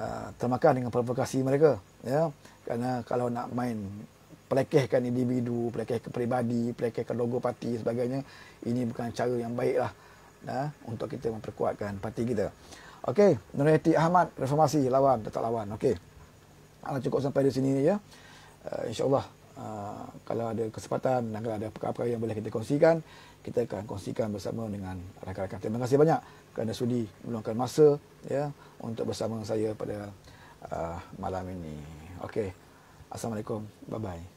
S1: uh, termakan dengan provokasi mereka ya kerana kalau nak main pelekehkan individu, pelekeh ke peribadi, pelekeh ke logo parti sebagainya, ini bukan cara yang baiklah nah, untuk kita memperkuatkan parti kita. Okey, Nur Hayati Ahmad, reformasi, lawan, tetap lawan. Okey, cukup sampai di sini ya. Uh, InsyaAllah, uh, kalau ada kesempatan dan kalau ada perkara-perkara yang boleh kita kongsikan, kita akan kongsikan bersama dengan rakan-rakan. Terima kasih banyak kerana sudi meluangkan masa ya untuk bersama saya pada uh, malam ini. Okey. Assalamualaikum. Bye-bye.